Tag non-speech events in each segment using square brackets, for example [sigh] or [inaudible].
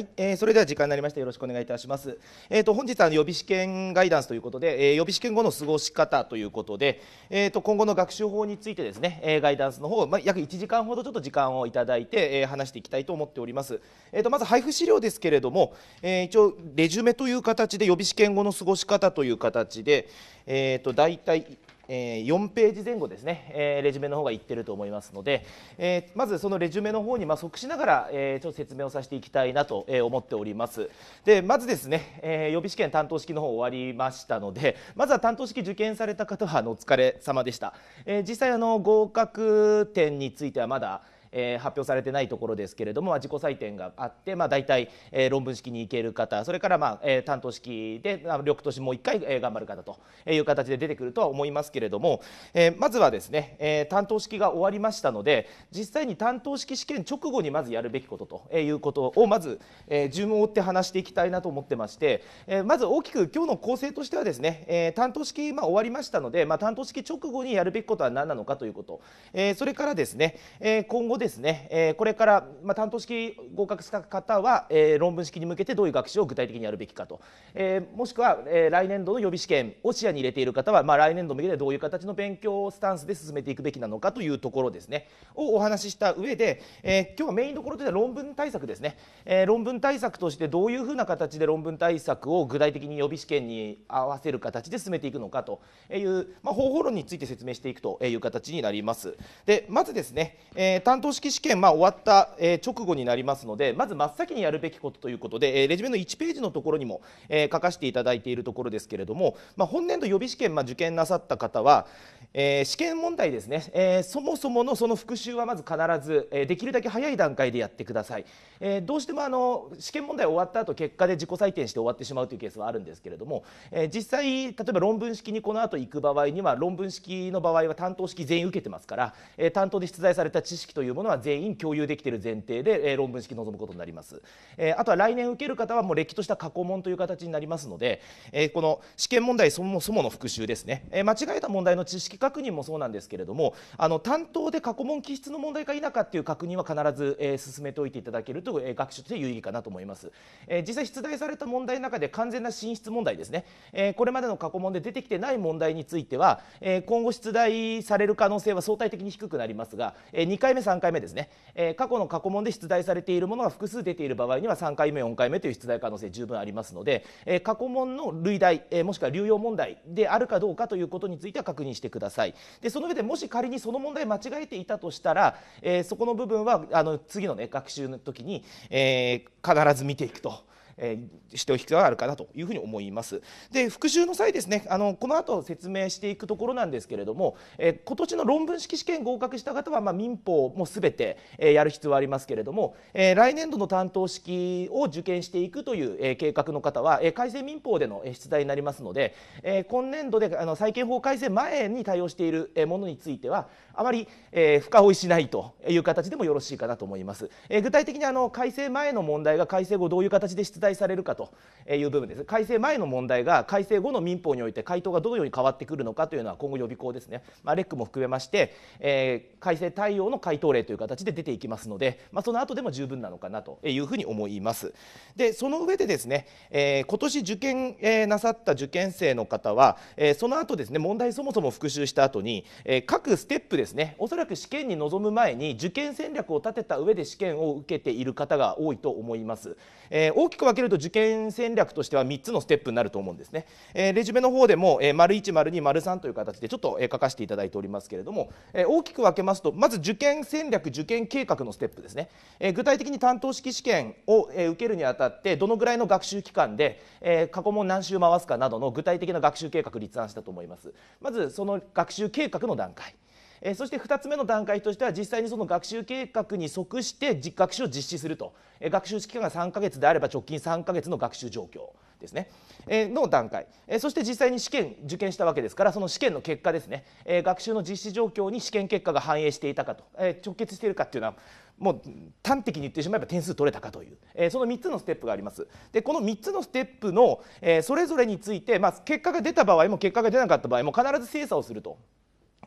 はい、えー、それでは時間になりました。よろしくお願いいたします。えっ、ー、と本日は予備試験ガイダンスということで、えー、予備試験後の過ごし方ということで、えっ、ー、と今後の学習法についてですね、えー、ガイダンスの方、まあ約1時間ほどちょっと時間をいただいて、えー、話していきたいと思っております。えっ、とまず配布資料ですけれども、えー、一応レジュメという形で予備試験後の過ごし方という形で、えっ、と大体え4ページ前後ですね、えレジュメの方がいってると思いますので、えまずそのレジュメの方にま即しながら、えちょっと説明をさせていきたいなと思っておりますでまずですね、え予備試験担当式の方終わりましたのでまずは担当式受験された方はあのお疲れ様でした、え実際あの合格点についてはまだえー、発表されてないところですけれども自己採点があって、まあ、大体、えー、論文式に行ける方それから、まあえー、担当式で翌年もう1回、えー、頑張る方という形で出てくるとは思いますけれども、えー、まずはですね、えー、担当式が終わりましたので実際に担当式試験直後にまずやるべきことということをまず、えー、順を追って話していきたいなと思ってまして、えー、まず大きく今日の構成としてはですね、えー、担当式、まあ、終わりましたので、まあ、担当式直後にやるべきことは何なのかということ、えー、それからですね、えー、今後ですね、えー、これから、まあ、担当式合格した方は、えー、論文式に向けてどういう学習を具体的にやるべきかと、えー、もしくは、えー、来年度の予備試験を視野に入れている方は、まあ、来年度向けてどういう形の勉強スタンスで進めていくべきなのかというところですねをお話しした上で、えー、今日はメインどころとしては論文対策ですね、えー、論文対策としてどういうふうな形で論文対策を具体的に予備試験に合わせる形で進めていくのかという、まあ、方法論について説明していくという形になります。でまずですね、えー、担当組式試験、まあ、終わった、えー、直後になりますのでまず真っ先にやるべきことということで、えー、レジュメの1ページのところにも、えー、書かせていただいているところですけれども、まあ、本年度予備試験、まあ、受験なさった方は、えー、試験問題ですね、えー、そもそものその復習はまず必ず、えー、できるだけ早い段階でやってください、えー、どうしてもあの試験問題終わった後結果で自己採点して終わってしまうというケースはあるんですけれども、えー、実際例えば論文式にこの後行く場合には論文式の場合は担当式全員受けてますから、えー、担当で出題された知識というものものは全員共有できている前提で、えー、論文式臨むことになります、えー、あとは来年受ける方はもうれっきとした過去問という形になりますので、えー、この試験問題そもそもの復習ですね、えー、間違えた問題の知識確認もそうなんですけれどもあの担当で過去問気質の問題か否かっていう確認は必ず、えー、進めておいていただけると、えー、学習として有意義かなと思います、えー、実際出題された問題の中で完全な進出問題ですね、えー、これまでの過去問で出てきてない問題については、えー、今後出題される可能性は相対的に低くなりますが、えー、2回目3回目目ですね、えー、過去の過去問で出題されているものが複数出ている場合には3回目4回目という出題可能性十分ありますので、えー、過去問の類題、えー、もしくは流用問題であるかどうかということについては確認してくださいでその上でもし仮にその問題間違えていたとしたら、えそこの部分はあの次のね学習の時に、え必ず見ていくとえしておく必要があるかなというふうに思います。で復習の際ですねあのこの後説明していくところなんですけれども、えー、今年の論文式試験合格した方は、まあ、民法も全て、えー、やる必要はありますけれども、えー、来年度の担当式を受験していくという、えー、計画の方は、えー、改正民法での出題になりますので、えー、今年度であの債権法改正前に対応しているものについてはあまり、えー、深追いしないという形でもよろしいかなと思います、えー、具体的にあの改正前の問題が改正後どういう形で出題されるかという部分です改正前の問題が改正後の民法において回答がどのように変わってくるのかというのは今後予備校ですね、まあ、レックも含めまして、えー、改正対応の回答例という形で出ていきますので、まあ、その後でも十分なのかなというふうに思いますでその上でですね、えー、今年受験、えー、なさった受験生の方は、えー、その後ですね問題そもそも復習した後に、えー、各ステップですですねおそらく試験に臨む前に受験戦略を立てた上で試験を受けている方が多いと思います、えー、大きく分けると受験戦略としては3つのステップになると思うんですね、えー、レジュメの方でも、えー、丸1丸2丸3という形でちょっと、えー、書かせていただいておりますけれども、えー、大きく分けますとまず受験戦略受験計画のステップですね、えー、具体的に担当式試験を、えー、受けるにあたってどのぐらいの学習期間で、えー、過去問何周回すかなどの具体的な学習計画立案したと思いますまずその学習計画の段階えそして2つ目の段階としては実際にその学習計画に即して学習を実施すると、え学習期間が3ヶ月であれば直近3ヶ月の学習状況ですね、えの段階、えそして実際に試験受験したわけですからその試験の結果ですね、え学習の実施状況に試験結果が反映していたかと、え直結しているかっていうのはもう端的に言ってしまえば点数取れたかという、えー、その3つのステップがありますでこの3つのステップの、えー、それぞれについて、まあ、結果が出た場合も結果が出なかった場合も必ず精査をすると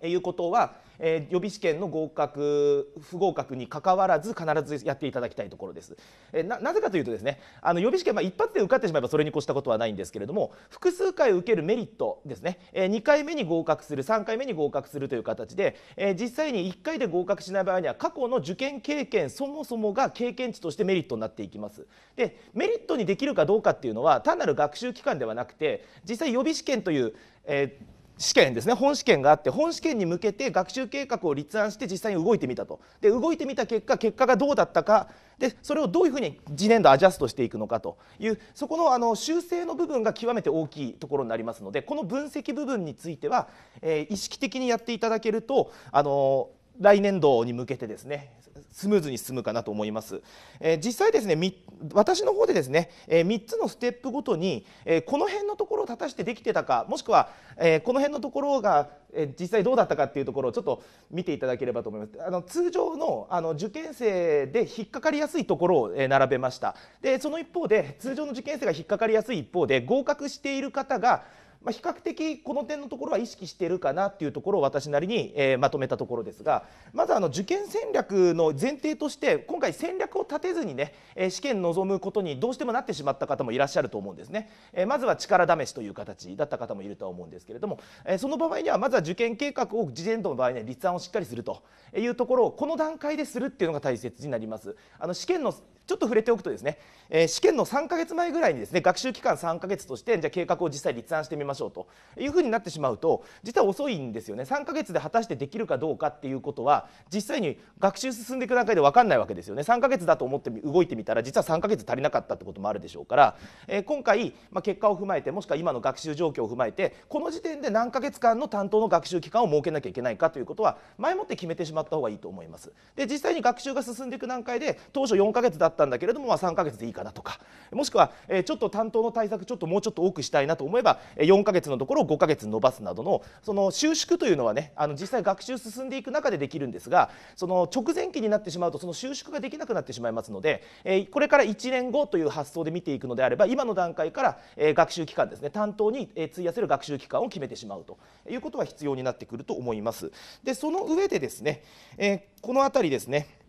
いうことは、えー、予備試験の合格不合格にかかわらず必ずやっていただきたいところです。えー、なぜかというとですねあの予備試験、まあ、一発で受かってしまえばそれに越したことはないんですけれども複数回受けるメリットですね、えー、2回目に合格する3回目に合格するという形で、えー、実際に1回で合格しない場合には過去の受験経験そもそもが経験値としてメリットになっていきます。でメリットにできるかどうかっていうのは単なる学習期間ではなくて実際予備試験という、えー試験ですね本試験があって本試験に向けて学習計画を立案して実際に動いてみたとで動いてみた結果結果がどうだったかでそれをどういうふうに次年度アジャストしていくのかというそこのあの修正の部分が極めて大きいところになりますのでこの分析部分については、えー、意識的にやっていただけるとあの来年度に向けてですねスムーズに進むかなと思います、え実際ですね私の方でですね、え3つのステップごとに、えこの辺のところを立たしてできてたかもしくは、えこの辺のところが、え実際どうだったかっていうところをちょっと見ていただければと思いますあの通常のあの受験生で引っかかりやすいところを、え並べましたでその一方で通常の受験生が引っかかりやすい一方で合格している方がまあ、比較的この点のところは意識しているかなっていうところを私なりに、えー、まとめたところですがまずあの受験戦略の前提として今回戦略を立てずにね、えー、試験臨むことにどうしてもなってしまった方もいらっしゃると思うんですね、えー、まずは力試しという形だった方もいるとは思うんですけれども、えその場合にはまずは受験計画を事前度の場合ね立案をしっかりするというところをこの段階でするっていうのが大切になりますあの試験のちょっと触れておくとですね、えー、試験の3か月前ぐらいにですね学習期間3か月としてじゃ計画を実際立案してみましょうというふうになってしまうと実は遅いんですよね3か月で果たしてできるかどうかっていうことは実際に学習進んでいく段階で分かんないわけですよね3か月だと思って動いてみたら実は3か月足りなかったってこともあるでしょうから、えー、今回、まあ、結果を踏まえてもしくは今の学習状況を踏まえてこの時点で何ヶ月間の担当の学習期間を設けなきゃいけないかということは前もって決めてしまった方がいいと思います。で実際に学習が進んでいく段階で当初4ヶ月だったんだけれども、まあ、3ヶ月でいいかなとかもしくは、えちょっと担当の対策ちょっともうちょっと多くしたいなと思えば4ヶ月のところを5ヶ月伸ばすなどのその収縮というのはねあの実際学習進んでいく中でできるんですがその直前期になってしまうとその収縮ができなくなってしまいますので、えこれから1年後という発想で見ていくのであれば今の段階から、え学習期間ですね担当に、え費やせる学習期間を決めてしまうということは必要になってくると思います。でその上でですね、えー、この辺りですね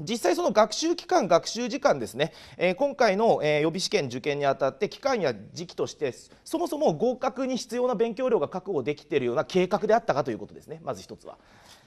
実際その学習期間学習時間ですね、えー、今回の、えー、予備試験受験にあたって期間や時期としてそもそも合格に必要な勉強量が確保できているような計画であったかということですねまず1つは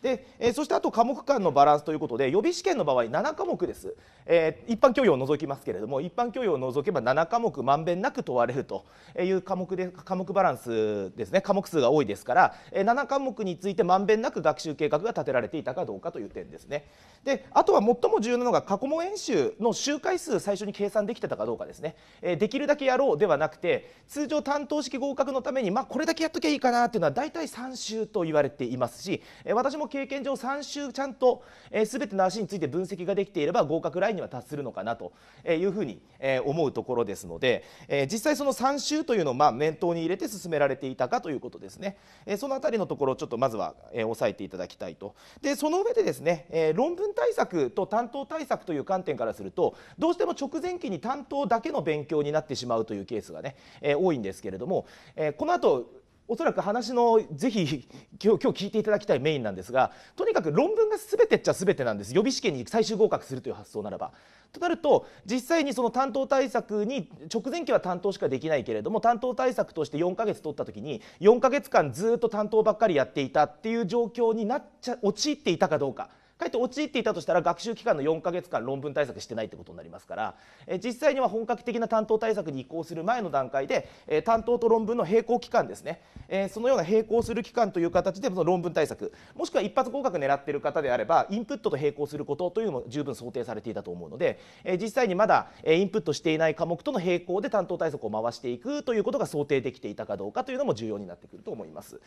で、えー、そしてあと科目間のバランスということで予備試験の場合7科目です、えー、一般教養を除きますけれども一般教養を除けば7科目まんべんなく問われるという科目で科目バランスですね科目数が多いですから、えー、7科目についてまんべんなく学習計画が立てられていたかどうかという点ですねであとは最も重要なのが過去問演習の周回数最初に計算できてたかどうかですね、えー、できるだけやろうではなくて通常担当式合格のためにまあこれだけやっときゃいいかなっていうのは大体3週と言われていますし、えー、私も経験上3週ちゃんと、えー、全ての足について分析ができていれば合格ラインには達するのかなというふうに、えー、思うところですので、えー、実際その3週というのをまあ念頭に入れて進められていたかということですね、えー、その辺りのところをちょっとまずは、えー、押さえていただきたいとでその上でですね、えー、論文対策と担当対策という観点からするとどうしても直前期に担当だけの勉強になってしまうというケースがね、えー、多いんですけれども、えー、この後おそらく話のぜひ今日今日聞いていただきたいメインなんですがとにかく論文が全てっちゃ全てなんです予備試験に最終合格するという発想ならば。となると実際にその担当対策に直前期は担当しかできないけれども担当対策として4ヶ月取った時に4ヶ月間ずっと担当ばっかりやっていたっていう状況になっちゃ陥っていたかどうか。かえって陥っていたとしたら学習期間の4か月間論文対策してないってことになりますから、実際には本格的な担当対策に移行する前の段階で、担当と論文の並行期間ですね、そのような並行する期間という形でその論文対策もしくは一発合格狙っている方であればインプットと並行することというのも十分想定されていたと思うので、実際にまだ、インプットしていない科目との並行で担当対策を回していくということが想定できていたかどうかというのも重要になってくると思います。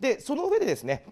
でその上でですね、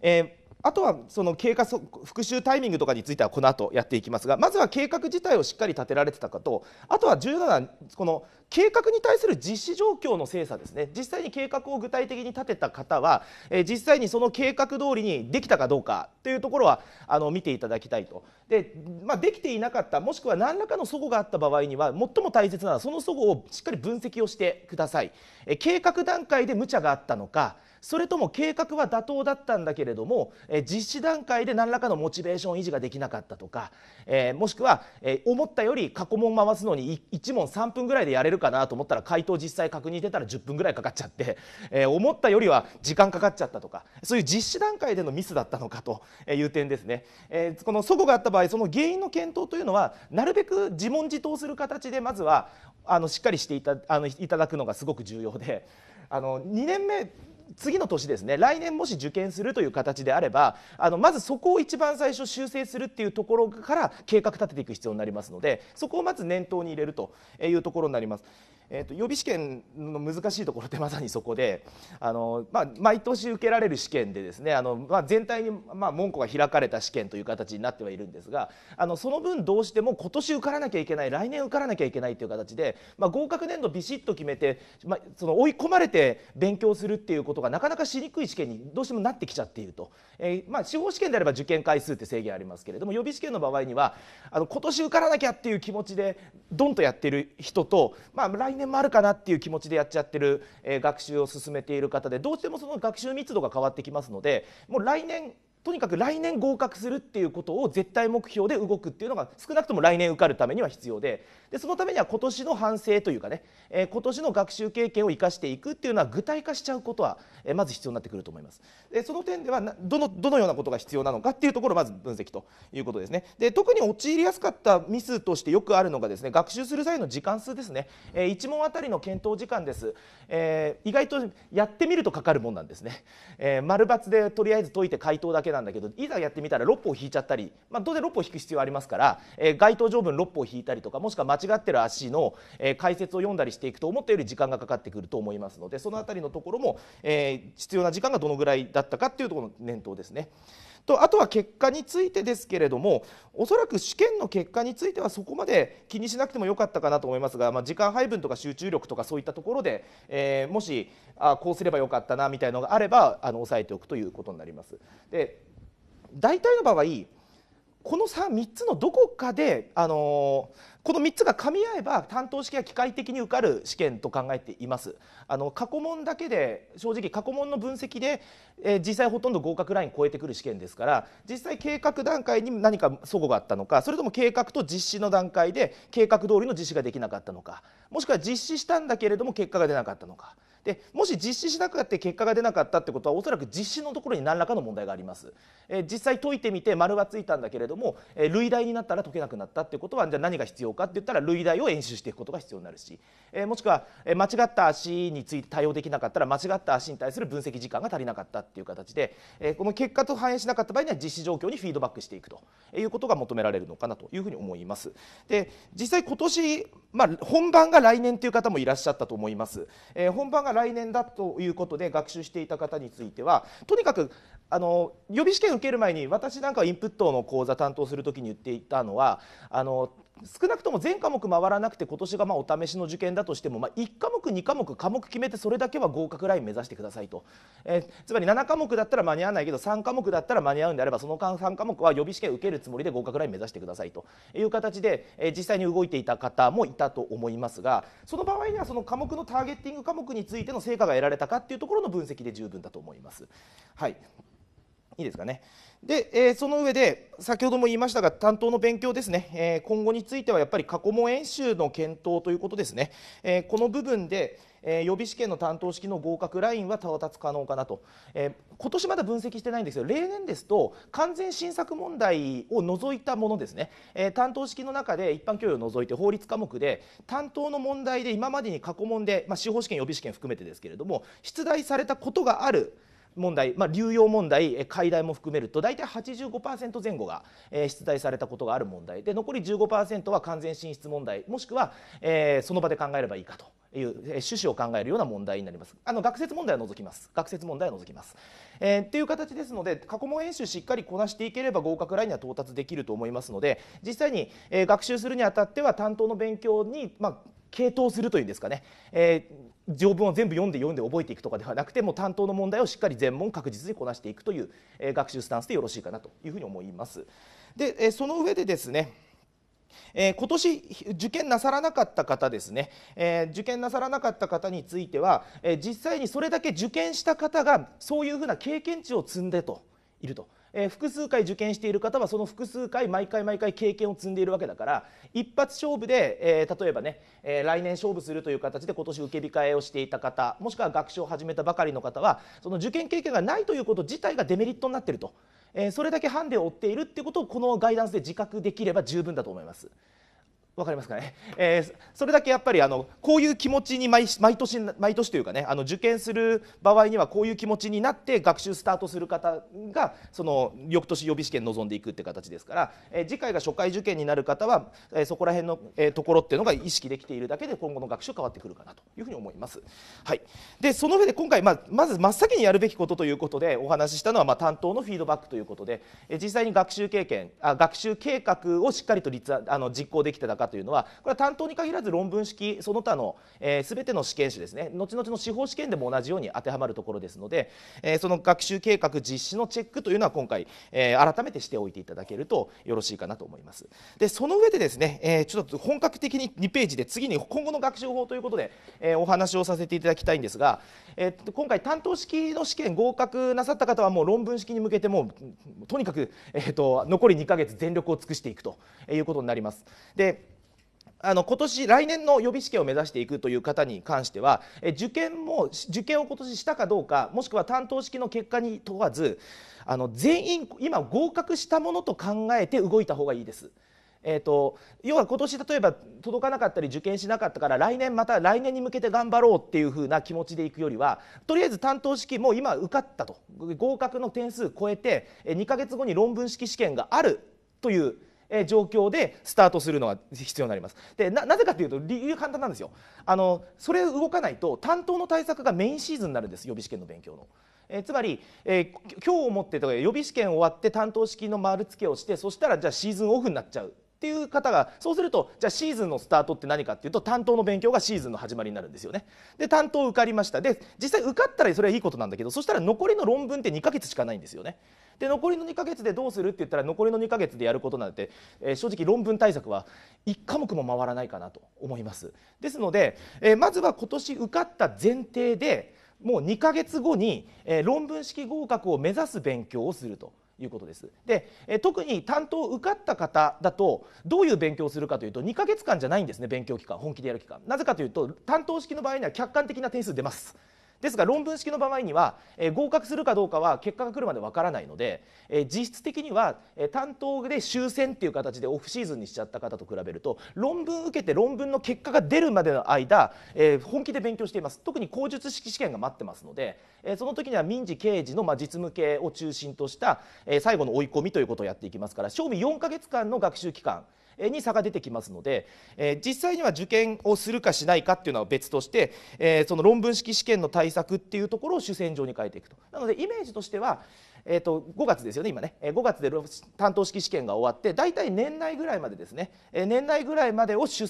えーあとはその経過復習タイミングとかについてはこの後やっていきますがまずは計画自体をしっかり立てられてたかとあとは重要なこの計画に対する実施状況の精査ですね実際に計画を具体的に立てた方は、え実際にその計画通りにできたかどうかというところはあの見ていただきたいとで,、まあ、できていなかったもしくは何らかの齟齬があった場合には最も大切なのはその齟齬をしっかり分析をしてください、え計画段階で無茶があったのかそれとも計画は妥当だったんだけれども、え実施段階で何らかのモチベーション維持ができなかったとか、えもしくは、え思ったより過去問回すのに1問3分ぐらいでやれるかなと思ったら回答実際確認出たら10分ぐらいかかっちゃって、え思ったよりは時間かかっちゃったとかそういう実施段階でのミスだったのかという点ですね。えこの齟齬があった場合その原因の検討というのはなるべく自問自答する形でまずはあのしっかりしていたあのいただくのがすごく重要であの2年目次の年ですね来年もし受験するという形であればあのまずそこを一番最初修正するっていうところから計画立てていく必要になりますのでそこをまず念頭に入れるというところになります。えーと、予備試験の難しいところってまさにそこであの、まあ、毎年受けられる試験でですねあの、まあ、全体に、まあ、門戸が開かれた試験という形になってはいるんですがあのその分どうしても今年受からなきゃいけない来年受からなきゃいけないという形で、まあ、合格年度ビシッと決めて、まあ、その追い込まれて勉強するっていうことがなかなかしにくい試験にどうしてもなってきちゃっていると、えーまあ、司法試験であれば受験回数って制限ありますけれども予備試験の場合にはあの今年受からなきゃっていう気持ちでどんとやってる人と、まあ、来年年もあるかなっていう気持ちでやっちゃってる、えー、学習を進めている方でどうしてもその学習密度が変わってきますのでもう来年とにかく来年合格するっていうことを絶対目標で動くっていうのが少なくとも来年受かるためには必要ででそのためには今年の反省というかね、えー、今年の学習経験を生かしていくっていうのは具体化しちゃうことは、えー、まず必要になってくると思います。でその点ではどのどのようなことが必要なのかっていうところをまず分析ということですね。で特に陥りやすかったミスとしてよくあるのがですね学習する際の時間数ですね、えー、1問あたりの検討時間です、えー、意外とやってみるとかかるもんなんですね、えー、丸抜でとりあえず解いて回答だけなんだけどいざやってみたら6歩引いちゃったり、まあ、当然6歩引く必要ありますから、えー、該当条文6歩引いたりとかもしくは間違ってる足の、えー、解説を読んだりしていくと思ったより時間がかかってくると思いますのでその辺りのところも、えー、必要な時間がどのぐらいだったかっていうところの念頭ですね。とあとは結果についてですけれどもおそらく試験の結果についてはそこまで気にしなくてもよかったかなと思いますが、まあ、時間配分とか集中力とかそういったところで、えー、もしあこうすればよかったなみたいなのがあればあの抑えておくということになります。で大体の場合この 3, つのどこかで、あのこの3つが噛み合えば担当試験は機械的に受かる試験と考えています。あの過去問だけで正直過去問の分析で、えー、実際ほとんど合格ライン超えてくる試験ですから実際計画段階に何か齟齬があったのかそれとも計画と実施の段階で計画通りの実施ができなかったのかもしくは実施したんだけれども結果が出なかったのかでもし実施しなくて結果が出なかったってことはおそらく実施のところに何らかの問題があります、え実際解いてみて丸はついたんだけれども、え類題になったら解けなくなったってことはじゃあ何が必要かって言ったら類題を演習していくことが必要になるし、えもしくは、え間違った足について対応できなかったら間違った足に対する分析時間が足りなかったっていう形で、えこの結果と反映しなかった場合には実施状況にフィードバックしていくということが求められるのかなというふうに思いますで実際今年、まあ、本番が来年という方もいらっしゃったと思います、え本番が来年だということで学習していた方についてはとにかくあの予備試験受ける前に私なんかはインプットの講座担当する時に言っていたのはあの少なくとも全科目回らなくて今年がまあお試しの受験だとしても、まあ、1科目2科目科目決めてそれだけは合格ライン目指してくださいと、えー、つまり7科目だったら間に合わないけど3科目だったら間に合うんであればその間3科目は予備試験受けるつもりで合格ライン目指してくださいという形で、えー、実際に動いていた方もいたと思いますがその場合にはその科目のターゲッティング科目についての成果が得られたかっていうところの分析で十分だと思います。はいいいですかね。で、えー、その上で先ほども言いましたが担当の勉強ですね、えー、今後についてはやっぱり過去問演習の検討ということですね、えー、この部分で、え予備試験の担当式の合格ラインは到達可能かなと、え今年まだ分析してないんですけど例年ですと完全新作問題を除いたものですね、え担当式の中で一般教養を除いて法律科目で担当の問題で今までに過去問で、まあ、司法試験予備試験含めてですけれども出題されたことがある問題、まあ、流用問題解題も含めると大体85%前後が、え出題されたことがある問題で残り15%は完全進出問題もしくは、えその場で考えればいいかと。いう趣旨を考えるような問題になります。あの学説問題を除きます。学説問題を除きます。えー、っていう形ですので、過去問演習しっかりこなしていければ合格ラインには到達できると思いますので、実際に、えー、学習するにあたっては担当の勉強にまあ、傾倒するというんですかね、えー、条文を全部読んで読んで覚えていくとかではなくてもう担当の問題をしっかり全問確実にこなしていくという、え学習スタンスでよろしいかなというふうに思います。で、えその上でですねえ今年受験なさらなかった方ですね、え受験なさらなかった方については、え実際にそれだけ受験した方がそういうふうな経験値を積んでといるとえー、複数回受験している方はその複数回毎回毎回経験を積んでいるわけだから一発勝負で、えー、例えばね、えー、来年勝負するという形で今年受け控えをしていた方もしくは学習を始めたばかりの方はその受験経験がないということ自体がデメリットになっていると、えそれだけハンデを負っているってことをこのガイダンスで自覚できれば十分だと思います。わかりますかね、えー、それだけやっぱりあのこういう気持ちに毎年毎年というかねあの受験する場合にはこういう気持ちになって学習スタートする方がその翌年予備試験臨んでいくって形ですから、えー、次回が初回受験になる方は、えー、そこら辺の、えところっていうのが意識できているだけで今後の学習変わってくるかなというふうに思います。はい、でその上で今回、まあ、まず真っ先にやるべきことということでお話ししたのは、まあ、担当のフィードバックということで、え実際に学習経験あ学習計画をしっかりと立あの実行できてた方というのはこれは担当に限らず論文式その他の、えー、全ての試験種ですね後々の司法試験でも同じように当てはまるところですので、えー、その学習計画実施のチェックというのは今回、えー、改めてしておいていただけるとよろしいかなと思います。でその上でですね、えー、ちょっと本格的に2ページで次に今後の学習法ということで、えー、お話をさせていただきたいんですが、えー、今回担当式の試験合格なさった方はもう論文式に向けてもとにかく、えーと、と残り2ヶ月全力を尽くしていくということになります。であの今年来年の予備試験を目指していくという方に関しては受験も受験を今年したかどうかもしくは担当式の結果に問わずあの全員今合格したものと考えて動いた方がいいです。えーと、要は今年例えば届かなかったり受験しなかったから来年また来年に向けて頑張ろうっていう風な気持ちでいくよりはとりあえず担当式も今受かったと合格の点数超えて2ヶ月後に論文式試験があるというえ状況でスタートするのが必要になりますでなぜかというと理由簡単なんですよあのそれ動かないと担当の対策がメインシーズンになるんです予備試験の勉強の。えつまり、えー、今日をもってとか予備試験終わって担当式の丸付けをしてそしたらじゃあシーズンオフになっちゃうっていう方がそうするとじゃあシーズンのスタートって何かっていうと担当の勉強がシーズンの始まりになるんですよねで担当受かりましたで実際受かったらそれはいいことなんだけどそしたら残りの論文って2ヶ月しかないんですよねで残りの2ヶ月でどうするって言ったら残りの2ヶ月でやることなんて、えー、正直論文対策は1科目も回らないかなと思いますですので、えー、まずは今年受かった前提でもう2ヶ月後に、えー、論文式合格を目指す勉強をすると。いうことです。で、え特に担当を受かった方だとどういう勉強をするかというと2ヶ月間じゃないんですね勉強期間本気でやる期間。なぜかというと担当式の場合には客観的な点数出ます。ですが論文式の場合には、え合格するかどうかは結果が来るまでわからないので、え実質的には、え担当で終戦っていう形でオフシーズンにしちゃった方と比べると論文受けて論文の結果が出るまでの間、え本気で勉強しています特に口述式試験が待ってますので、えその時には民事刑事の、ま実務系を中心とした、え最後の追い込みということをやっていきますから賞味4ヶ月間の学習期間に差が出てきますので、え実際には受験をするかしないかっていうのは別として、えその論文式試験の対策っていうところを主戦場に変えていくと。なのでイメージとしてはえー、と5月ですよね今ね5月で担当式試験が終わって大体年内ぐらいまでですね年内ぐらいまでを出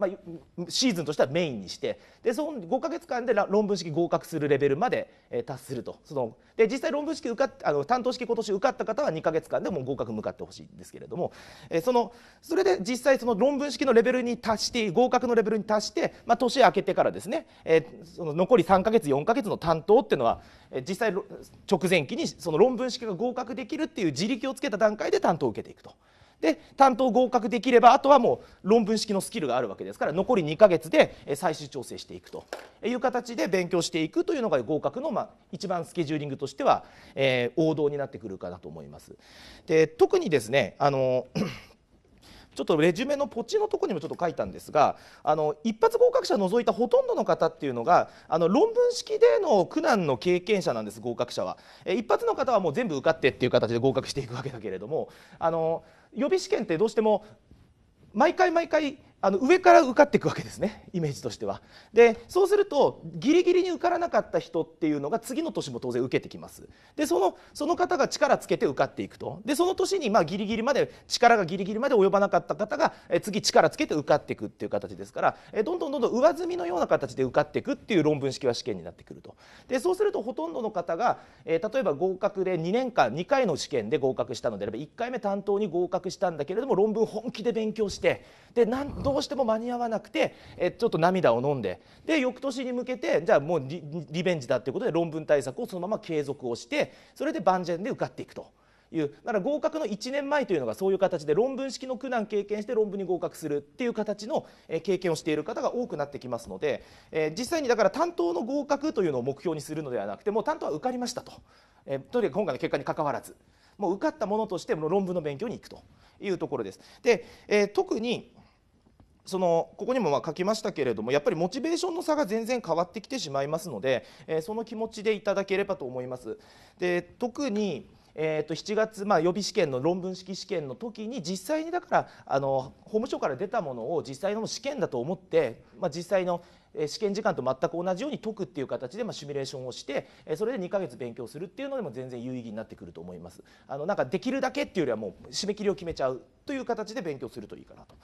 まあ、シーズンとしてはメインにしてでその5か月間で論文式合格するレベルまで、え達するとそので実際論文式受かっあの担当式今年受かった方は2か月間でも合格向かってほしいんですけれども、えそのそれで実際その論文式のレベルに達して合格のレベルに達して、まあ、年明けてからですね、えその残り3か月4か月の担当っていうのは、え実際直前期にその論文式が合格できるっていう自力をつけた段階で担当を受けていくと。で担当合格できればあとはもう論文式のスキルがあるわけですから残り2ヶ月で最終調整していくという形で勉強していくというのが合格のまあ一番スケジューリングとしては、え王道になってくるかなと思います。で特にですねあの [coughs] ちょっとレジュメのポチのとこにもちょっと書いたんですがあの一発合格者を除いたほとんどの方っていうのがあの論文式での苦難の経験者なんです合格者は。え一発の方はもう全部受かってっていう形で合格していくわけだけれどもあの予備試験ってどうしても毎回毎回あの上から受かっていくわけですねイメージとしては。でそうするとギリギリに受からなかった人っていうのが次の年も当然受けてきます。でそのその方が力つけて受かっていくとでその年にまあギリギリまで力がギリギリまで及ばなかった方が次力つけて受かっていくっていう形ですからどんどんどんどん上積みのような形で受かっていくっていう論文式は試験になってくると。でそうするとほとんどの方が、え例えば合格で2年間2回の試験で合格したのであれば1回目担当に合格したんだけれども論文本気で勉強してでなんどどうしても間に合わなくて、えちょっと涙を飲んでで翌年に向けてじゃあもうリベンジだっていうことで論文対策をそのまま継続をしてそれで万全で受かっていくと。いうだから合格の1年前というのがそういう形で論文式の苦難経験して論文に合格するっていう形の経験をしている方が多くなってきますので、え実際にだから担当の合格というのを目標にするのではなくてもう担当は受かりましたと、えとにかく今回の結果にかかわらずもう受かったものとして論文の勉強に行くというところです。で、え特にそのここにもま書きましたけれどもやっぱりモチベーションの差が全然変わってきてしまいますので、えその気持ちでいただければと思います。で特にえー、と7月、まあ、予備試験の論文式試験の時に実際にだからあの法務省から出たものを実際の試験だと思って、まあ、実際の試験時間と全く同じように解くっていう形でまシミュレーションをしてそれで2ヶ月勉強するっていうのでも全然有意義になってくると思いますあのなんかできるだけっていうよりはもう締め切りを決めちゃうという形で勉強するといいかなと。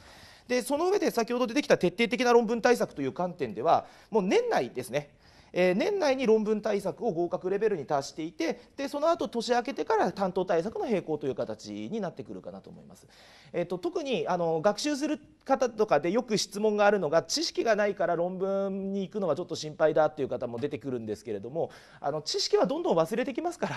でその上で先ほど出てきた徹底的な論文対策という観点ではもう年内ですねえ年内に論文対策を合格レベルに達していてでその後年明けてから担当対策の並行という形になってくるかなと思います。えっと、特にあの学習する方とかでよく質問があるのが知識がないから論文に行くのはちょっと心配だっていう方も出てくるんですけれどもあの知識はどんどん忘れてきますから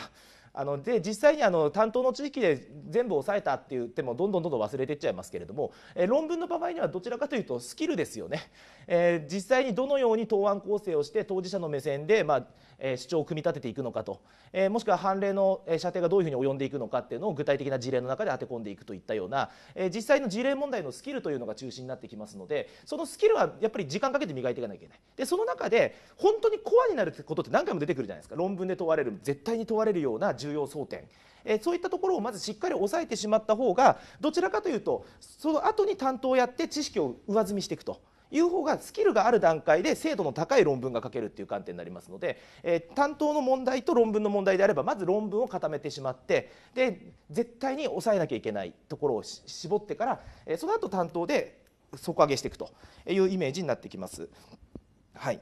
あので実際にあの担当の地域で全部抑えたって言ってもどんどんどんどん忘れてっちゃいますけれども、え論文の場合にはどちらかというとスキルですよね、えー、実際にどのように答案構成をして当事者の目線で、まあえ主張を組み立てていくのかと、えもしくは判例の射程がどういうふうに及んでいくのかっていうのを具体的な事例の中で当て込んでいくといったような、え実際の事例問題のスキルというのが中心になってきますのでそのスキルはやっぱり時間かけて磨いていかなきゃいけないでその中で本当にコアになるってことって何回も出てくるじゃないですか論文で問われる絶対に問われるような重要争点えそういったところをまずしっかり押さえてしまった方がどちらかというとその後に担当をやって知識を上積みしていくという方がスキルがある段階で精度の高い論文が書けるっていう観点になりますので、えー、担当の問題と論文の問題であればまず論文を固めてしまってで絶対に抑えなきゃいけないところを絞ってから、えー、その後担当で底上げしていくというイメージになってきます。はい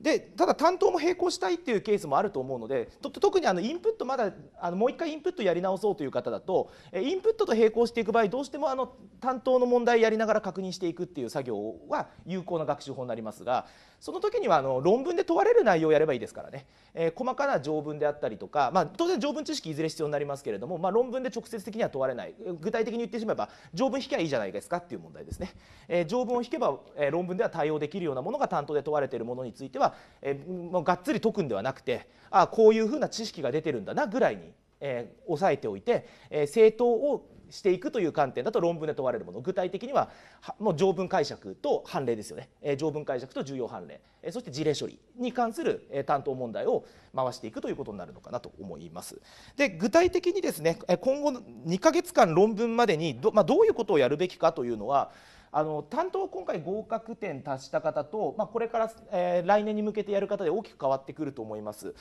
でただ担当も並行したいっていうケースもあると思うので特にあのインプットまだあのもう一回インプットやり直そうという方だとインプットと並行していく場合どうしてもあの担当の問題やりながら確認していくっていう作業は有効な学習法になりますがその時にはあの論文で問われる内容をやればいいですからね、えー、細かな条文であったりとか、まあ、当然条文知識いずれ必要になりますけれども、まあ、論文で直接的には問われない具体的に言ってしまえば条文引きゃいいじゃないですかっていう問題ですね。えー、条文を引けば、えー、論文では対応できるようなものが担当で問われているものについてはは、えもうがっつり解くんではなくてあこういうふうな知識が出てるんだなぐらいに、えー、抑えておいて、えー、正当をしていくという観点だと論文で問われるもの具体的にはもう条文解釈と判例ですよね、えー、条文解釈と重要判例、えー、そして事例処理に関する、えー、担当問題を回していくということになるのかなと思います。で具体的にですね今後2ヶ月間論文までにど,、まあ、どういうことをやるべきかというのはあの担当今回合格点達した方と、まあ、これから、えー、来年に向けてやる方で大きく変わってくると思います。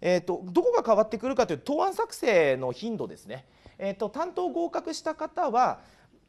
えーと、どこが変わってくるかというと答案作成の頻度ですね。えーと、と担当合格した方は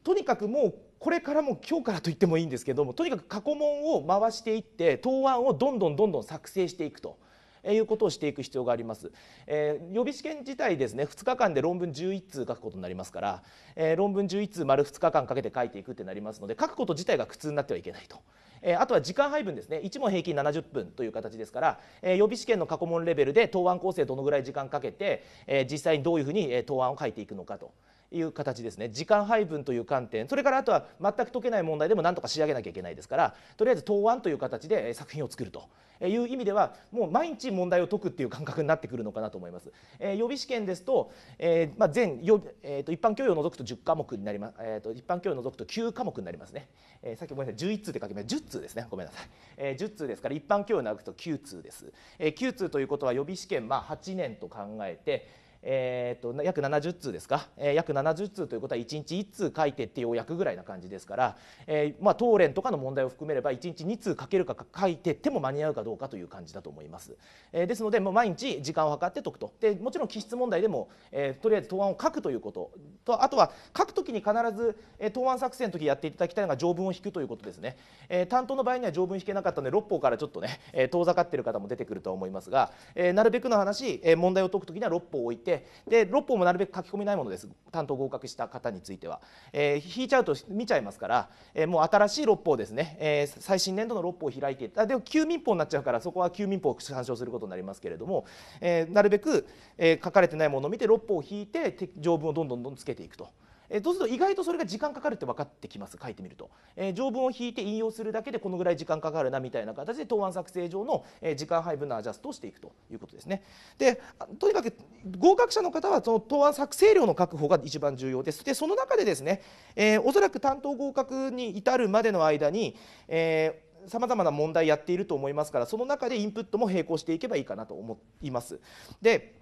とにかくもうこれからも今日からと言ってもいいんですけどもとにかく過去問を回していって答案をどんどんどんどん作成していくと。いうことをしていく必要があります、えー、予備試験自体ですね2日間で論文11通書くことになりますから、えー、論文11通丸2日間かけて書いていくってなりますので書くこと自体が苦痛になってはいけないと。えあとは時間配分ですね1問平均70分という形ですから、え予備試験の過去問レベルで答案構成どのぐらい時間かけて、え実際にどういうふうに答案を書いていくのかと。いう形ですね時間配分という観点それからあとは全く解けない問題でも何とか仕上げなきゃいけないですからとりあえず答案という形で作品を作るという意味ではもう毎日問題を解くっていう感覚になってくるのかなと思います。えー、予備試験ですと、えーまあ全、全えー、と一般教養を除くと1科目になります、えー、と一般教養を除くと9科目になりますね、えー、さっきごめんなさい11通って書きました10通ですねごめんなさい、えー、10通ですから一般教養を除くと9通です、えー、9通ということは予備試験、まあ、8年と考えてえー、と約70通ですか、えー、約70通ということは1日1通書いてってようやくぐらいな感じですから、えーまあ、答連とかの問題を含めれば1日2通書けるか書いてっても間に合うかどうかという感じだと思います、えー、ですので、まあ、毎日時間を計って解くとでもちろん気質問題でも、えー、とりあえず答案を書くということとあとは書くときに必ず、えー、答案作成の時やっていただきたいのが条文を引くということですね、えー、担当の場合には条文引けなかったので6法からちょっとね、えー、遠ざかってる方も出てくるとは思いますが、えー、なるべくの話、えー、問題を解くときには6を置いててで6本もなるべく書き込みないものです担当合格した方については、えー、引いちゃうと見ちゃいますから、えー、もう新しい6法ですね、えー、最新年度の6法を開いてあでも旧民法になっちゃうからそこは旧民法を参照することになりますけれども、えー、なるべく、えー、書かれてないものを見て6法を引いて条文をどんどんどんつけていくと。えそうすると意外とそれが時間かかるって分かってきます書いてみると、え条文を引いて引用するだけでこのぐらい時間かかるなみたいな形で答案作成上の、え時間配分のアジャストをしていくということですねでとにかく合格者の方はその答案作成量の確保が一番重要ですでその中でですね、えー、おそらく担当合格に至るまでの間に、えーさまざまな問題やっていると思いますからその中でインプットも並行していけばいいかなと思います。で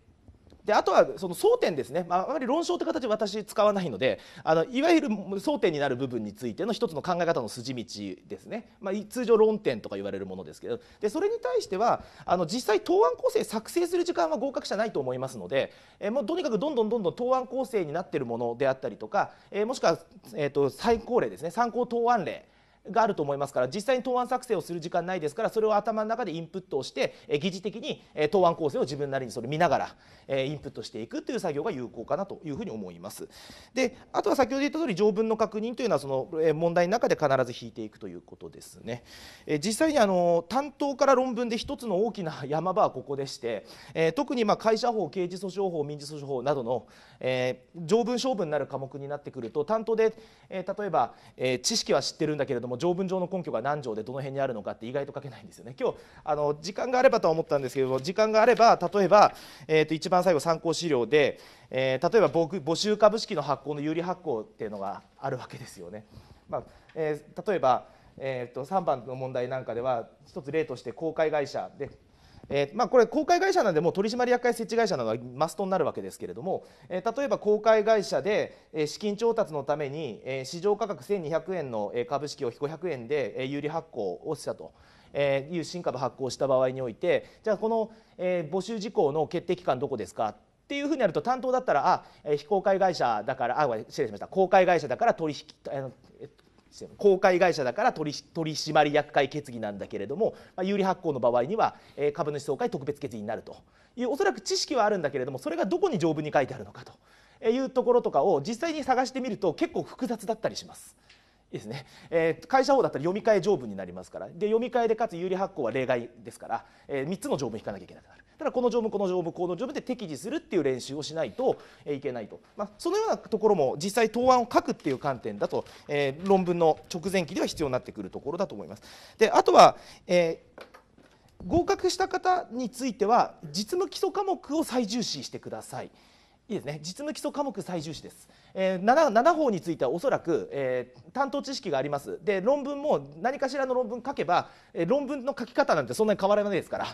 であとはその争点ですね、まあ、あまり論証という形は私使わないのであのいわゆる争点になる部分についての一つの考え方の筋道ですね、まあ、通常論点とか言われるものですけどでそれに対してはあの実際答案構成作成する時間は合格者ないと思いますので、えもうとにかくどんどんどんどん答案構成になっているものであったりとか、えもしくは、えーと、と最高例ですね参考答案例があると思いますから実際に答案作成をする時間ないですからそれを頭の中でインプットをして疑似的に答案構成を自分なりにそれ見ながらインプットしていくという作業が有効かなというふうに思います。であとは先ほど言った通り条文の確認というのはその問題の中で必ず引いていくということですね。実際にあの担当から論文で一つの大きな山場はここでして特にまあ会社法刑事訴訟法民事訴訟法などのえー、条文勝負になる科目になってくると担当で、えー、例えば、えー、知識は知ってるんだけれども条文上の根拠が何条でどの辺にあるのかって意外と書けないんですよね。今日あの時間があればとは思ったんですけども時間があれば例えば、えーと、一番最後参考資料で、えー、例えば募集株式の発行の有利発行っていうのがあるわけですよね。まあえー、例えばえーと、と3番の問題なんかでは一つ例として公開会社でえー、まあ、これ公開会社なんでもう取締役会設置会社などはマストになるわけですけれども、えー、例えば公開会社で、えー、資金調達のために、えー、市場価格1200円の株式を非500円で、えー、有利発行をしたと。えー、いう新株発行した場合においてじゃあこの、えー、募集事項の決定期間どこですかっていうふうにやると担当だったらあ非公開会社だからあ失礼しました公開会社だから取引公開会社だから取締役会決議なんだけれども、まあ、有利発行の場合には、えー、株主総会特別決議になるというおそらく知識はあるんだけれどもそれがどこに条文に書いてあるのかというところとかを実際に探してみると結構複雑だったりします。いいですね、えー、会社法だったら読み替え条文になりますからで読み替えでかつ有利発行は例外ですから、えー、3つの条文引かなきゃいけなくなるただこの条文この条文この条文で適時するっていう練習をしないとえいけないと、まあ、そのようなところも実際答案を書くっていう観点だと、えー、論文の直前期では必要になってくるところだと思います。であとは、えー合格した方については実務基礎科目を最重視してください。いいですね。実務基礎科目最重視です。えー、7, 7法についてはおそらく、えー、担当知識がありますで論文も何かしらの論文書けば、えー、論文の書き方なんてそんなに変わらないですから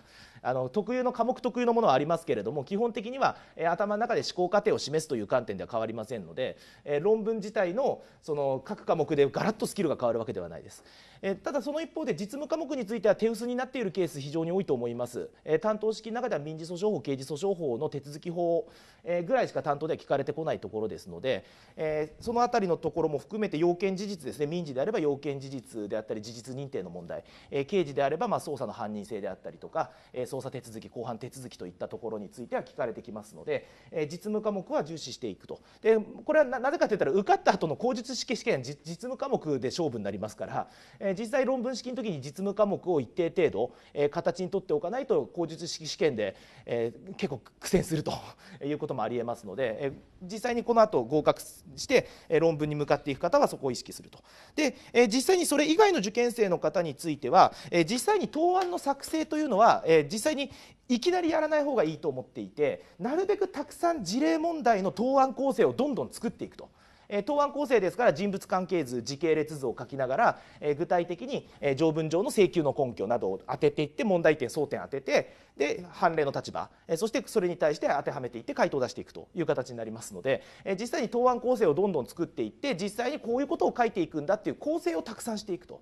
あの特有の科目特有のものはありますけれども基本的には、えー、頭の中で思考過程を示すという観点では変わりませんので、えー、論文自体のその各科目でガラッとスキルが変わるわけではないです。えただその一方で実務科目については手薄になっているケース非常に多いと思います、え担当式の中では民事訴訟法刑事訴訟法の手続き法、えぐらいしか担当では聞かれてこないところですので、えその辺りのところも含めて要件事実ですね民事であれば要件事実であったり事実認定の問題、え刑事であればま捜査の犯人性であったりとか、え捜査手続き公判手続きといったところについては聞かれてきますので、え実務科目は重視していくとでこれはなぜかといったら受かった後の口述式試験実務科目で勝負になりますから、え実際論文式の時に実務科目を一定程度、え形にとっておかないと口述式試験で、え結構苦戦すると [laughs] いうこともありえますので、え実際にこの後合格して、え論文に向かっていく方はそこを意識すると。で、え実際にそれ以外の受験生の方については、え実際に答案の作成というのは、え実際にいきなりやらない方がいいと思っていてなるべくたくさん事例問題の答案構成をどんどん作っていくと。え答案構成ですから人物関係図時系列図を書きながら、え具体的に、え条文上の請求の根拠などを当てていって問題点争点当ててで判例の立場、えそしてそれに対して当てはめていって回答を出していくという形になりますので、え実際に答案構成をどんどん作っていって実際にこういうことを書いていくんだっていう構成をたくさんしていくと。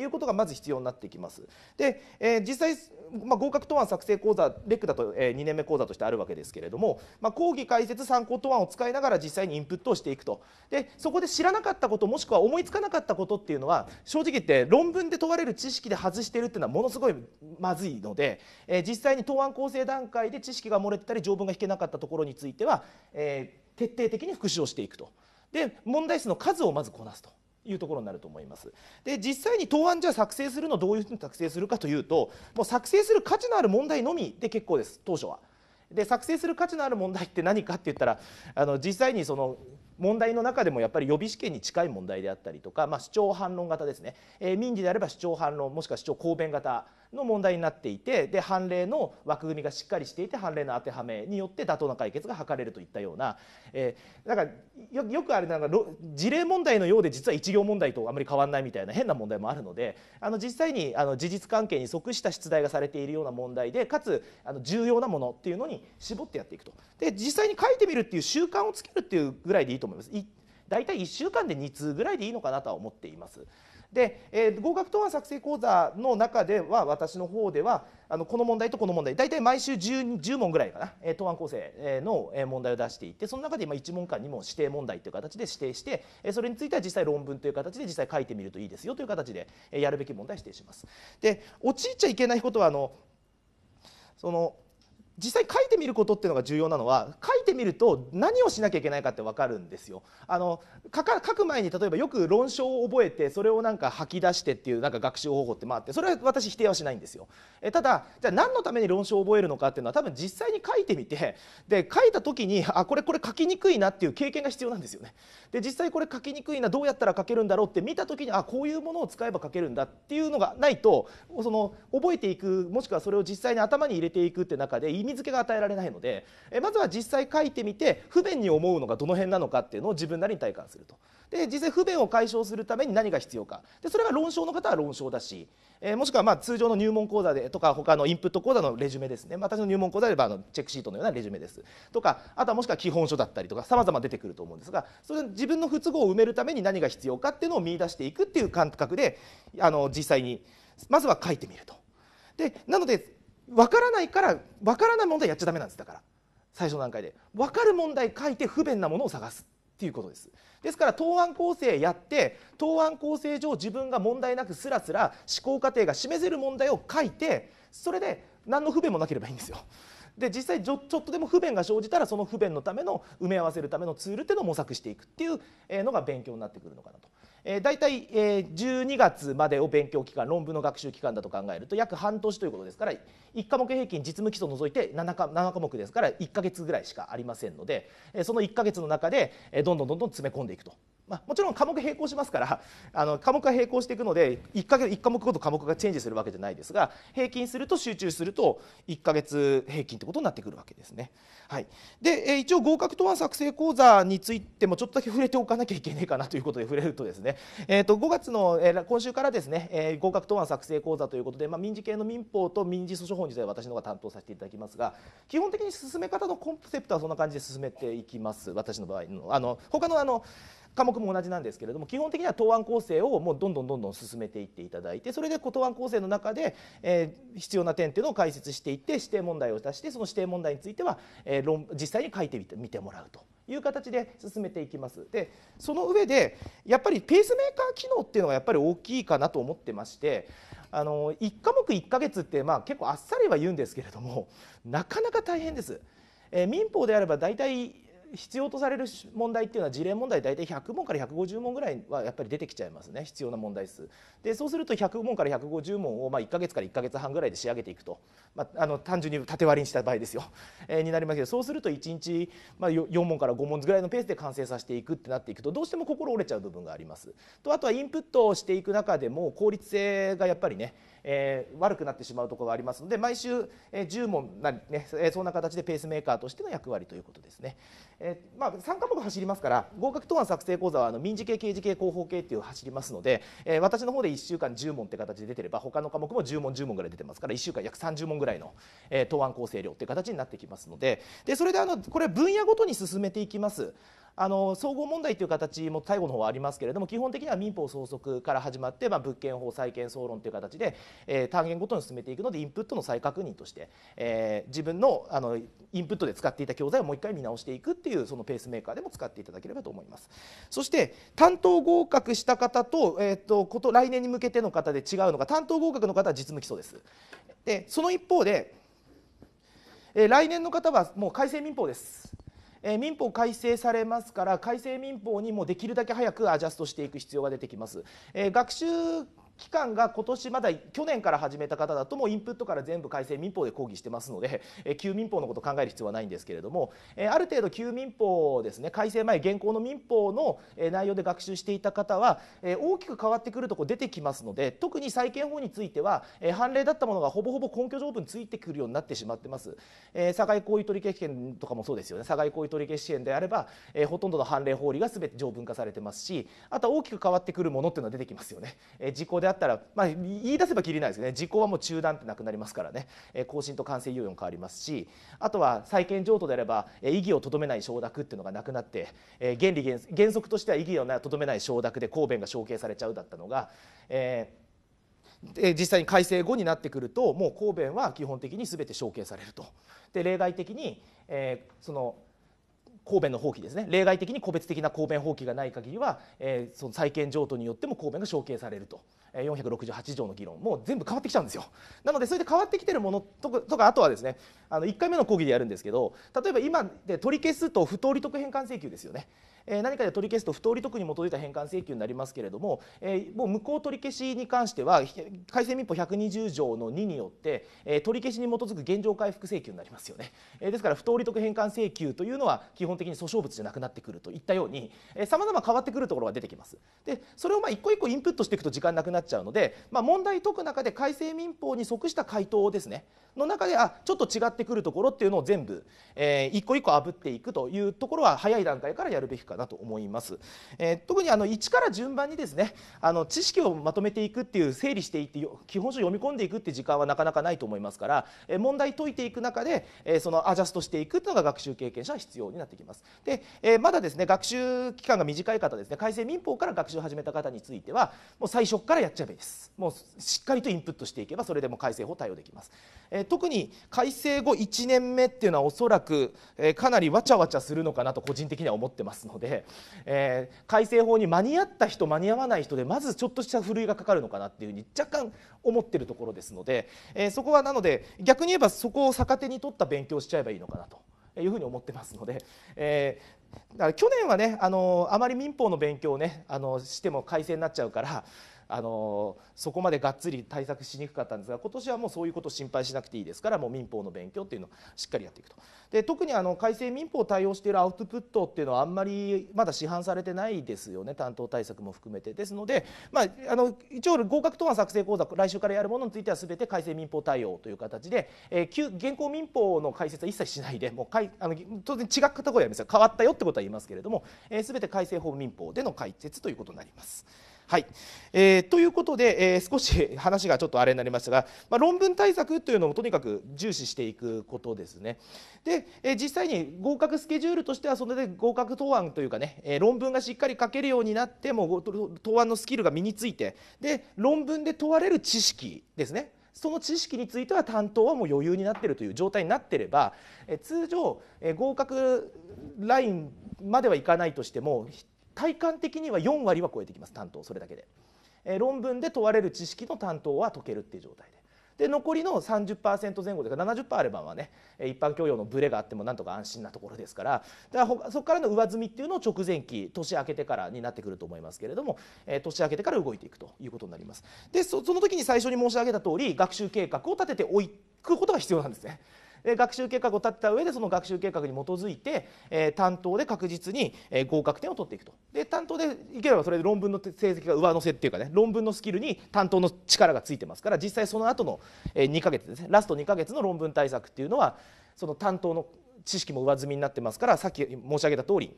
いうことがまず必要になってきます。で、えー、実際、まあ、合格答案作成講座レックだと、えー、2年目講座としてあるわけですけれども、まあ、講義解説参考答案を使いながら実際にインプットをしていくとでそこで知らなかったこともしくは思いつかなかったことっていうのは正直言って論文で問われる知識で外してるっていうのはものすごいまずいので、えー、実際に答案構成段階で知識が漏れてたり条文が引けなかったところについては、えー、徹底的に復習をしていくと。で問題数の数をまずこなすと。いうところになると思いますで実際に答案じゃ作成するのどういうふうに作成するかというともう作成する価値のある問題のみで結構です当初は。で作成する価値のある問題って何かって言ったらあの実際にその問題の中でもやっぱり予備試験に近い問題であったりとか、まあ、主張反論型ですね、えー、民事であれば主張反論もしくは主張抗弁型の問題になっていてで判例の枠組みがしっかりしていて判例の当てはめによって妥当な解決が図れるといったような、えー、なんかよくあれなんか事例問題のようで実は一行問題とあまり変わらないみたいな変な問題もあるのであの実際にあの事実関係に即した出題がされているような問題でかつあの重要なものっていうのに絞ってやっていくと。で実際に書いてみるっていう習慣をつけるっていうぐらいでいいと思います。大体1週間で2通ぐらいでいいのかなとは思っています。で、えー、合格答案作成講座の中では私の方ではあのこの問題とこの問題大体毎週 10, 10問ぐらいかな、えー、答案構成の問題を出していってその中で今1問間にも指定問題という形で指定してそれについては実際論文という形で実際書いてみるといいですよという形でやるべき問題を指定します。で陥っちゃいけないことはあのその実際書いてみることっていうのが重要なのは書いてみると何をしなきゃいけないかって分かるんですよ。あの書く前に例えばよく論証を覚えてそれをなんか吐き出してっていうなんか学習方法ってまあってそれは私否定はしないんですよ。えただじゃあ何のために論証を覚えるのかっていうのは多分実際に書いてみてで書いた時にあこれこれ書きにくいなっていう経験が必要なんですよね。で実際これ書きにくいなどうやったら書けるんだろうって見た時にあこういうものを使えば書けるんだっていうのがないとその覚えていくもしくはそれを実際に頭に入れていくって中で意味付けが与えられないので、えまずは実際書いてみて不便に思うのがどの辺なのかっていうのを自分なりに体感すると。で実際不便を解消するために何が必要かでそれが論証の方は論証だし、えー、もしくはま通常の入門講座でとか他のインプット講座のレジュメですね、私の入門講座であればあのチェックシートのようなレジュメですとかあとはもしくは基本書だったりとかさまざま出てくると思うんですがそれ自分の不都合を埋めるために何が必要かっていうのを見出していくっていう感覚であの実際にまずは書いてみると。でなので分からないから分からない問題やっちゃダメなんですだから最初の段階で分かる問題書いて不便なものを探すっていうことですですから答案構成やって答案構成上自分が問題なくすらすら思考過程が示せる問題を書いてそれで何の不便もなければいいんですよで実際ちょっとでも不便が生じたらその不便のための埋め合わせるためのツールっていうのを模索していくっていうのが勉強になってくるのかなとえー、大体、えー、12月までを勉強期間論文の学習期間だと考えると約半年ということですから1科目平均実務基礎を除いて 7, か7科目ですから1か月ぐらいしかありませんので、えー、その1か月の中で、えー、どんどんどんどん詰め込んでいくとまあ、もちろん科目並行しますからあの科目が並行していくので1か月1科目ごと科目がチェンジするわけじゃないですが平均すると集中すると1か月平均ってことになってくるわけですね。はい、で、一応合格答案作成講座についてもちょっとだけ触れておかなきゃいけないかなということで触れるとですね、えー、と5月の、今週からですね、合格答案作成講座ということで、まあ、民事系の民法と民事訴訟法については私の方が担当させていただきますが基本的に進め方のコンセプトはそんな感じで進めていきます私の場合の。あの他のあの科目も同じなんですけれども基本的には答案構成をもうどんどんどんどん進めていっていただいてそれで答案構成の中で、えー、必要な点っていうのを解説していって指定問題を出してその指定問題については、えー、論実際に書いてみて見てもらうという形で進めていきます。でその上でやっぱりペースメーカー機能っていうのがやっぱり大きいかなと思ってましてあの1科目1ヶ月ってまあ結構あっさりは言うんですけれどもなかなか大変です。えー、民法であれば大体必要とされる問題っていうのは事例問題大体100問から150問ぐらいはやっぱり出てきちゃいますね必要な問題数でそうすると100問から150問をま1ヶ月から1ヶ月半ぐらいで仕上げていくと、まあ、あの単純に縦割りにした場合ですよ、[laughs] えー、になりますけどそうすると1日、ま4問から5問ぐらいのペースで完成させていくってなっていくとどうしても心折れちゃう部分がありますとあとはインプットをしていく中でも効率性がやっぱりね、えー、悪くなってしまうところがありますので毎週10問なりねそんな形でペースメーカーとしての役割ということですね。えー、まあ、3科目走りますから合格答案作成講座はあの民事系刑事系広報系っていう走りますので、えー、私の方で1週間10問って形で出てれば他の科目も10問10問ぐらい出てますから1週間約30問ぐらいの、えー、答案構成量っていう形になってきますのででそれであのこれ分野ごとに進めていきます。あの総合問題という形も最後の方はありますけれども基本的には民法総則から始まって、まあ、物件法債権総論という形で、えー、単元ごとに進めていくのでインプットの再確認として、えー、自分のあのインプットで使っていた教材をもう一回見直していくっていうそのペースメーカーでも使っていただければと思います。そして担当合格した方と,、えーと、こと来年に向けての方で違うのが担当合格の方は実務基礎です。でその一方で、え来年の方はもう改正民法です。え民法改正されますから改正民法にもできるだけ早くアジャストしていく必要が出てきます、え学習期間が今年まだ去年から始めた方だともインプットから全部改正民法で抗議してますので、[laughs] え旧民法のことを考える必要はないんですけれども、えある程度旧民法ですね改正前現行の民法の、え内容で学習していた方は、え大きく変わってくるとこ出てきますので特に債権法については、え判例だったものがほぼほぼ根拠条文についてくるようになってしまってます。えー、境行為取消権とかもそうですよね境行為取消権であれば、えほとんどの判例法理が全て条文化されてますしあとは大きく変わってくるものっていうのは出てきますよね。えーであったら、まあ、言い出せばきりないですね時効はもう中断ってなくなりますからね、えー、更新と完成猶予も変わりますしあとは債権譲渡であれば、えー、異議をとどめない承諾っていうのがなくなって、えー、原理原原則としては異議をとどめない承諾で公弁が承継されちゃうだったのが、えー、で実際に改正後になってくるともう公弁は基本的に全て承継されるとで例外的に、えー、その公弁の放棄ですね例外的に個別的な公弁放棄がない限りは、えー、その債権譲渡によっても公弁が承継されると468条の議論もう全部変わってきちゃうんですよなのでそれで変わってきてるものとかとかあとはですねあの1回目の講義でやるんですけど例えば今で取り消すと不当利得返還請求ですよね、え何かで取り消すと不当利得に基づいた返還請求になりますけれども、えー、もう無効取り消しに関しては改正民法120条の2によって、えー、取り消しに基づく現状回復請求になりますよね、えー、ですから不当利得返還請求というのは基本的に訴訟物じゃなくなってくるといったようにさまざま変わってくるところが出てきますでそれをまあ一個一個インプットしていくと時間なくなっちゃうので、まあ、問題解く中で改正民法に即した回答ですねの中であちょっと違ってくるところっていうのを全部、えー、一個一個あぶっていくというところは早い段階からやるべきかなと思います、えー、特にあの一から順番にですねあの知識をまとめていくっていう整理していって基本書読み込んでいくって時間はなかなかないと思いますから、えー、問題解いていく中で、えー、そのアジャストしていくっていうのが学習経験者は必要になってきますで、えー、まだですね学習期間が短い方ですね改正民法から学習を始めた方についてはもう最初からやっちゃべですもうしっかりとインプットしていけばそれでも改正法対応できます、えー、特に改正後1年目っていうのはおそらく、えー、かなりわちゃわちゃするのかなと個人的には思ってますので、えー、改正法に間に合った人間に合わない人でまずちょっとしたふるいがかかるのかなっていうふうに若干思ってるところですので、えそこはなので逆に言えばそこを逆手に取った勉強しちゃえばいいのかなと。いうふに思ってますので、えー、だから去年はねあのあまり民法の勉強をねあのしても改正になっちゃうからあのそこまでがっつり対策しにくかったんですが今年はもうそういうことを心配しなくていいですからもう民法の勉強っていうのをしっかりやっていくとで特にあの改正民法対応しているアウトプットっていうのはあんまりまだ市販されてないですよね担当対策も含めてですので、まあ、あの一応合格答案作成講座来週からやるものについては全て改正民法対応という形で、えー、旧現行民法の解説は一切しないでもうあの当然違ったところやりますよ変わったよってことは言いますけれども、えー、全て改正法民法での解説ということになります。はい、えー、ということで、えー、少し話がちょっとあれになりますが、まあ、論文対策というのもとにかく重視していくことですね。で、えー、実際に合格スケジュールとしてはそれで合格答案というかね、えー、論文がしっかり書けるようになっても答案のスキルが身についてで論文で問われる知識ですねその知識については担当はもう余裕になってるという状態になってれば通常合格ラインまではいかないとしても体感的には4割は超えてきます担当それだけで、えー、論文で問われる知識の担当は解けるっていう状態で。で残りの30%前後でか70%あればはね一般教養のブレがあってもなんとか安心なところですからだからそこからの上積みっていうのを直前期年明けてからになってくると思いますけれども、え年明けてから動いていくということになります。でその時に最初に申し上げた通り学習計画を立てておくことが必要なんですね。学習計画を立てた上でその学習計画に基づいて、え担当で確実に合格点を取っていくとで担当でいければそれで論文の成績が上乗せっていうかね論文のスキルに担当の力がついてますから実際その後の2ヶ月ですねラスト2ヶ月の論文対策っていうのはその担当の知識も上積みになってますからさっき申し上げた通り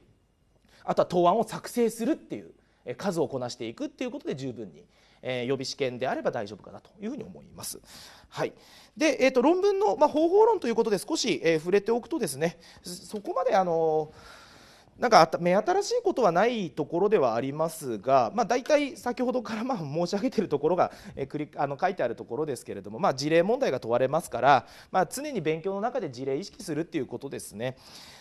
あとは答案を作成するっていう数をこなしていくっていうことで十分にえー、予備試験であれば大丈夫かなというふうに思います。はい、で、えーと、論文の、まあ、方法論ということで少し、えー、触れておくとですねそこまであのなんか目新しいことはないところではありますが、まあ、大体先ほどからまあ申し上げているところが、えー、あの書いてあるところですけれども、まあ、事例問題が問われますから、まあ、常に勉強の中で事例意識するっていうことですね。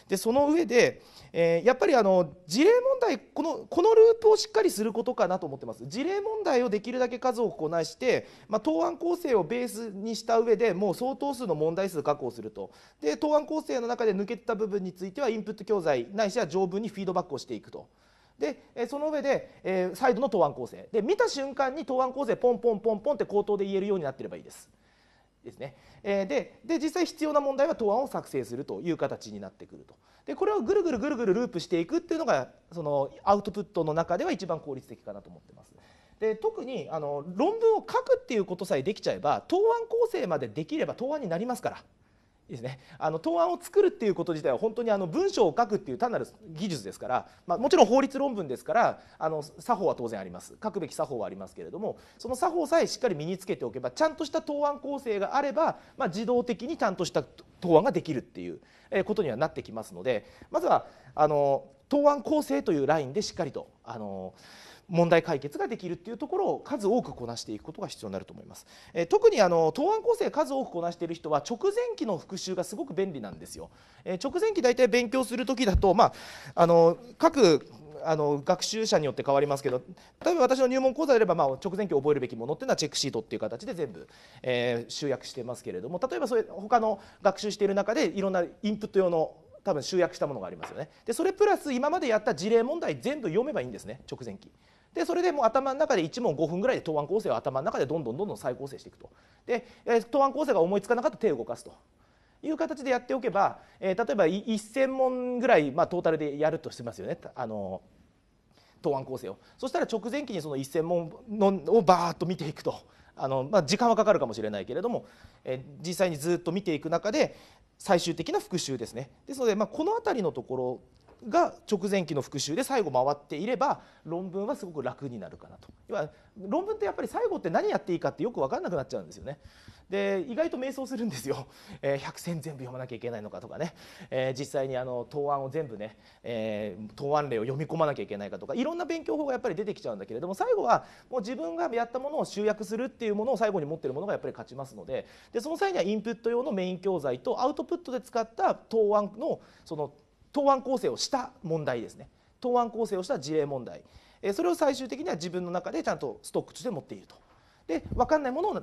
でその上で、えー、やっぱりあの事例問題このこのループをしっかりすることかなと思ってます事例問題をできるだけ数をこなして、まあ、答案構成をベースにした上でもう相当数の問題数確保するとで答案構成の中で抜けてた部分についてはインプット教材ないしは条文にフィードバックをしていくと。でその上で、えー、再度の答案構成で見た瞬間に答案構成ポンポンポンポンって口頭で言えるようになってればいいです。ですね。えー、でで実際必要な問題は答案を作成するという形になってくると。でこれをぐるぐるぐるぐるループしていくっていうのがそのアウトプットの中では一番効率的かなと思ってます。で特にあの論文を書くっていうことさえできちゃえば答案構成までできれば答案になりますから。いいですね、あの答案を作るっていうこと自体は本当にあの文章を書くっていう単なる技術ですから、まあ、もちろん法律論文ですからあの作法は当然あります書くべき作法はありますけれどもその作法さえしっかり身につけておけばちゃんとした答案構成があれば、まあ、自動的にちゃんとした答案ができるっていうことにはなってきますのでまずはあの答案構成というラインでしっかりとあの問題解決ができるっていうところを数多くこなしていくことが必要になると思います、え特にあの答案構成数多くこなしている人は直前期の復習がすごく便利なんですよ、え直前期大体勉強する時だと、まあ、あの各あの学習者によって変わりますけど例えば私の入門講座であれば、まあ、直前期覚えるべきものっていうのはチェックシートっていう形で全部、えー、集約してますけれども例えばそれ他の学習している中でいろんなインプット用の多分集約したものがありますよねでそれプラス今までやった事例問題全部読めばいいんですね直前期。でそれでもう頭の中で1問5分ぐらいで答案構成を頭の中でどんどんどんどん再構成していくとで、え答案構成が思いつかなかったら手を動かすという形でやっておけば、えー、例えば1,000問ぐらい、まあ、トータルでやるとしますよね。あの答案構成をそしたら直前期にその1,000問のをバーッと見ていくとあの、まあ、時間はかかるかもしれないけれども、えー、実際にずっと見ていく中で最終的な復習ですねですので、まあ、この辺りのところが直前期の復習で最後回っていれば論文はすごく楽になるかなと要は論文ってやっぱり最後って何やっていいかってよく分かんなくなっちゃうんですよねで意外と迷走するんですよ、[laughs] えー、100選全部読まなきゃいけないのかとかね、えー、実際にあの答案を全部ね、えー、答案例を読み込まなきゃいけないかとかいろんな勉強法がやっぱり出てきちゃうんだけれども最後はもう自分がやったものを集約するっていうものを最後に持ってるものがやっぱり勝ちますのででその際にはインプット用のメイン教材とアウトプットで使った答案のその答案構成をした問題ですね答案構成をした事例問題それを最終的には自分の中でちゃんとストックとして持っていると。で分かんないものを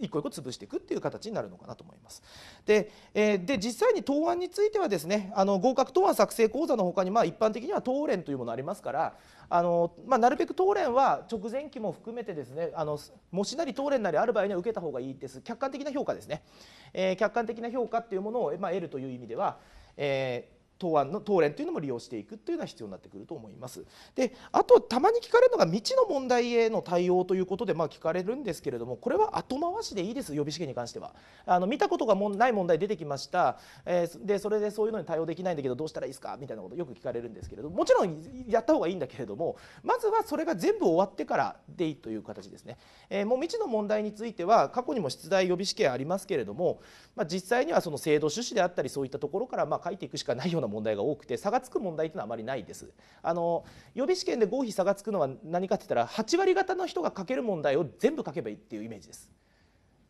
一個一個潰していくっていう形になるのかなと思います。で,、えー、で実際に答案についてはですねあの合格答案作成講座のほかに、まあ、一般的には答練というものありますからあの、まあ、なるべく答練は直前期も含めてですねあの模試なり答練なりある場合には受けた方がいいです客観的な評価ですね、えー、客観的な評価っていうものを、まあ、得るという意味では、えー答案の答連というのも利用していくというのは必要になってくると思います。であとたまに聞かれるのが未知の問題への対応ということで、まあ、聞かれるんですけれどもこれは後回しでいいです予備試験に関しては。あの見たことがもない問題出てきました、えー、でそれでそういうのに対応できないんだけどどうしたらいいですかみたいなことよく聞かれるんですけれどももちろんやった方がいいんだけれどもまずはそれが全部終わってからでいいという形ですね。えー、もう未知の問題については過去にも出題予備試験ありますけれども、まあ、実際にはその制度趣旨であったりそういったところからまあ書いていくしかないようなな問題が多くて差がつく問題というのはあまりないです。あの予備試験で合否差がつくのは何かって言ったら8割方の人が書ける問題を全部書けばいいっていうイメージです。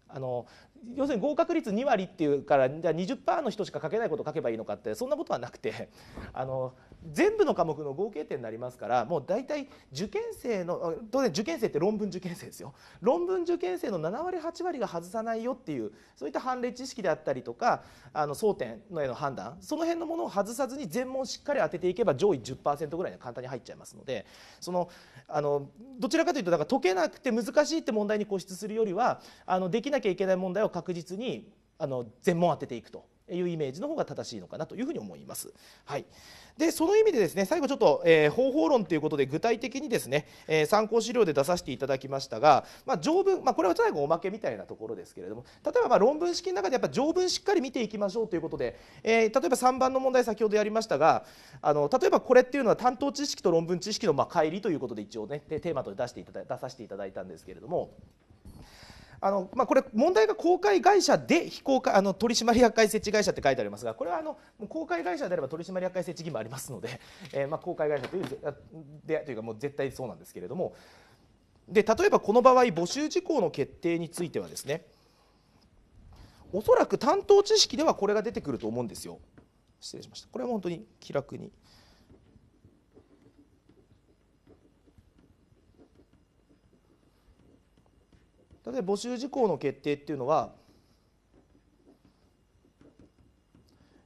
あの要するに合格率2割っていうからじゃあ20%の人しか書けないことを書けばいいのかってそんなことはなくて [laughs] あの全部の科目の合計点になりますからもう大体受験生の当然受験生って論文受験生ですよ論文受験生の7割8割が外さないよっていうそういった判例知識であったりとかあの争点のへの判断その辺のものを外さずに全問しっかり当てていけば上位10%ぐらいには簡単に入っちゃいますのでそのあのどちらかというとだから解けなくて難しいって問題に固執するよりはあのできなきゃいけない問題をを確実にあの全問当てていくというイメージの方が正しいのかなというふうに思います。はい、でその意味でですね最後ちょっと、えー、方法論ということで具体的にですね、えー、参考資料で出させていただきましたが、まあ、条文、まあ、これは最後おまけみたいなところですけれども例えばまあ論文式の中でやっぱ条文しっかり見ていきましょうということで、えー、例えば3番の問題先ほどやりましたがあの例えばこれっていうのは担当知識と論文知識のまあ乖離ということで一応ねテーマと出していただ出させていただいたんですけれども。あの、まあ、これ問題が公開会社で非公開あの取締役会設置会社って書いてありますがこれはあの公開会社であれば取締役会設置義務ありますので、えー、まあ公開会社というでというかもう絶対そうなんですけれどもで例えばこの場合募集事項の決定についてはですねおそらく担当知識ではこれが出てくると思うんですよ。失礼しましたこれは本当に気楽に例えば募集事項の決定っていうのは、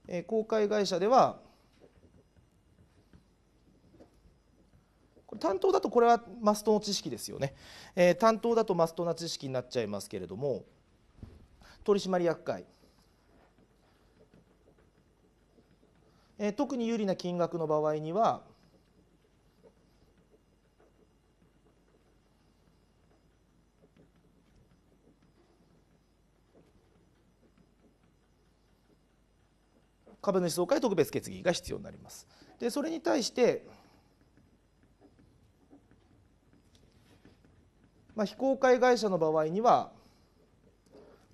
え公開会社ではこれ担当だとこれはマストの知識ですよね、え担当だとマストな知識になっちゃいますけれども取締役会特に有利な金額の場合には株主総会特別決議が必要になります。でそれに対して、まあ、非公開会社の場合には、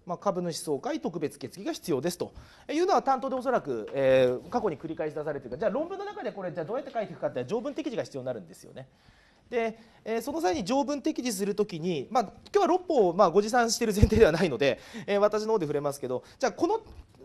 まあ、株主総会特別決議が必要ですというのは担当でおそらく、えー、過去に繰り返し出されているじゃあ論文の中でこれじゃあどうやって書いていくかって条文適時が必要になるんですよね。で、えー、その際に条文適時するときに、まあ、今日は6法をまあご持参している前提ではないので、えー、私の方で触れますけどじゃあこの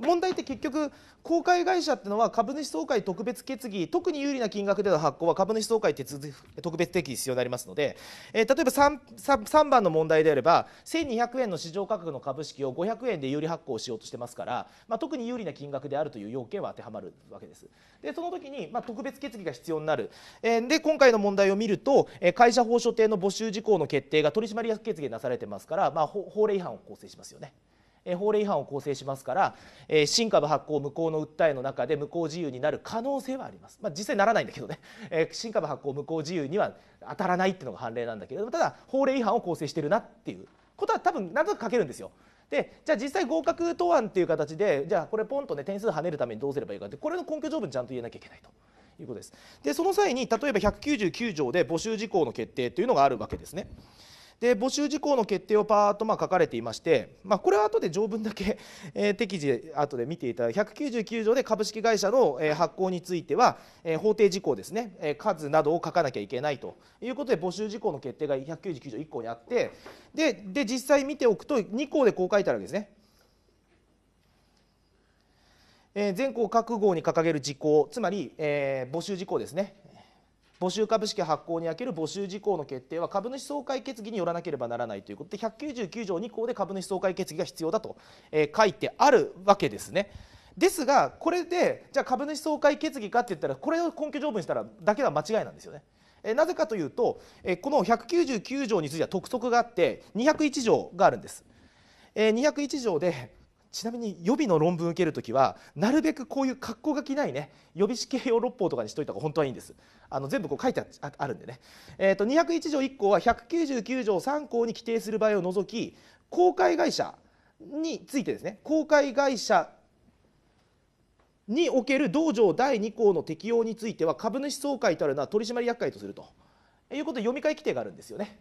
問題って結局公開会社ってのは株主総会特別決議特に有利な金額での発行は株主総会手続特別適宜必要になりますので、えー、例えば 3, 3, 番の問題であれば1200円の市場価格の株式を500円で有利発行しようとしてますから、まあ、特に有利な金額であるという要件は当てはまるわけです。でその時に、まあ、特別決議が必要になる、えー、で今回の問題を見ると、え会社法所定の募集事項の決定が取締役決議がなされてますから、まあ、法令違反を構成しますよね。法令違反を構成しますから新株発行無効の訴えの中で無効自由になる可能性はあります、まあ、実際ならないんだけどね新株発行無効自由には当たらないっていうのが判例なんだけれどもただ法令違反を構成してるなっていうことは多分なとなく書けるんですよ。でじゃあ実際合格答案っていう形でじゃあこれポンとね点数跳ねるためにどうすればいいかってこれの根拠条文ちゃんと言えなきゃいけないと。いうことですでその際に例えば199条で募集事項の決定というのがあるわけですね。で募集事項の決定をパーッとま書かれていまして、まあ、これは後で条文だけ、[laughs] えー、適時後で見ていただ199条で株式会社の、え発行については、え法定事項ですね、え数などを書かなきゃいけないということで募集事項の決定が199条1項にあってでで実際見ておくと2項でこう書いてあるわけですね。え全項各号に掲げる事項つまり、え募集事項ですね、募集株式発行における募集事項の決定は株主総会決議によらなければならないということで199条2項で株主総会決議が必要だと、え書いてあるわけですね。ですがこれでじゃあ株主総会決議かって言ったらこれを根拠条文したらだけは間違いなんですよね。えなぜかというと、えこの199条については特則があって201条があるんです。え201条でちなみに予備の論文受けるときはなるべくこういう格好がきないね予備試験用六法とかにしといた方が本当はいいんですあの全部こう書いてあるんでね、えーと、と201条1項は199条3項に規定する場合を除き公開会社についてですね公開会社における道場第2項の適用については株主総会とあるのは取締役会とするということで読み替え規定があるんですよね、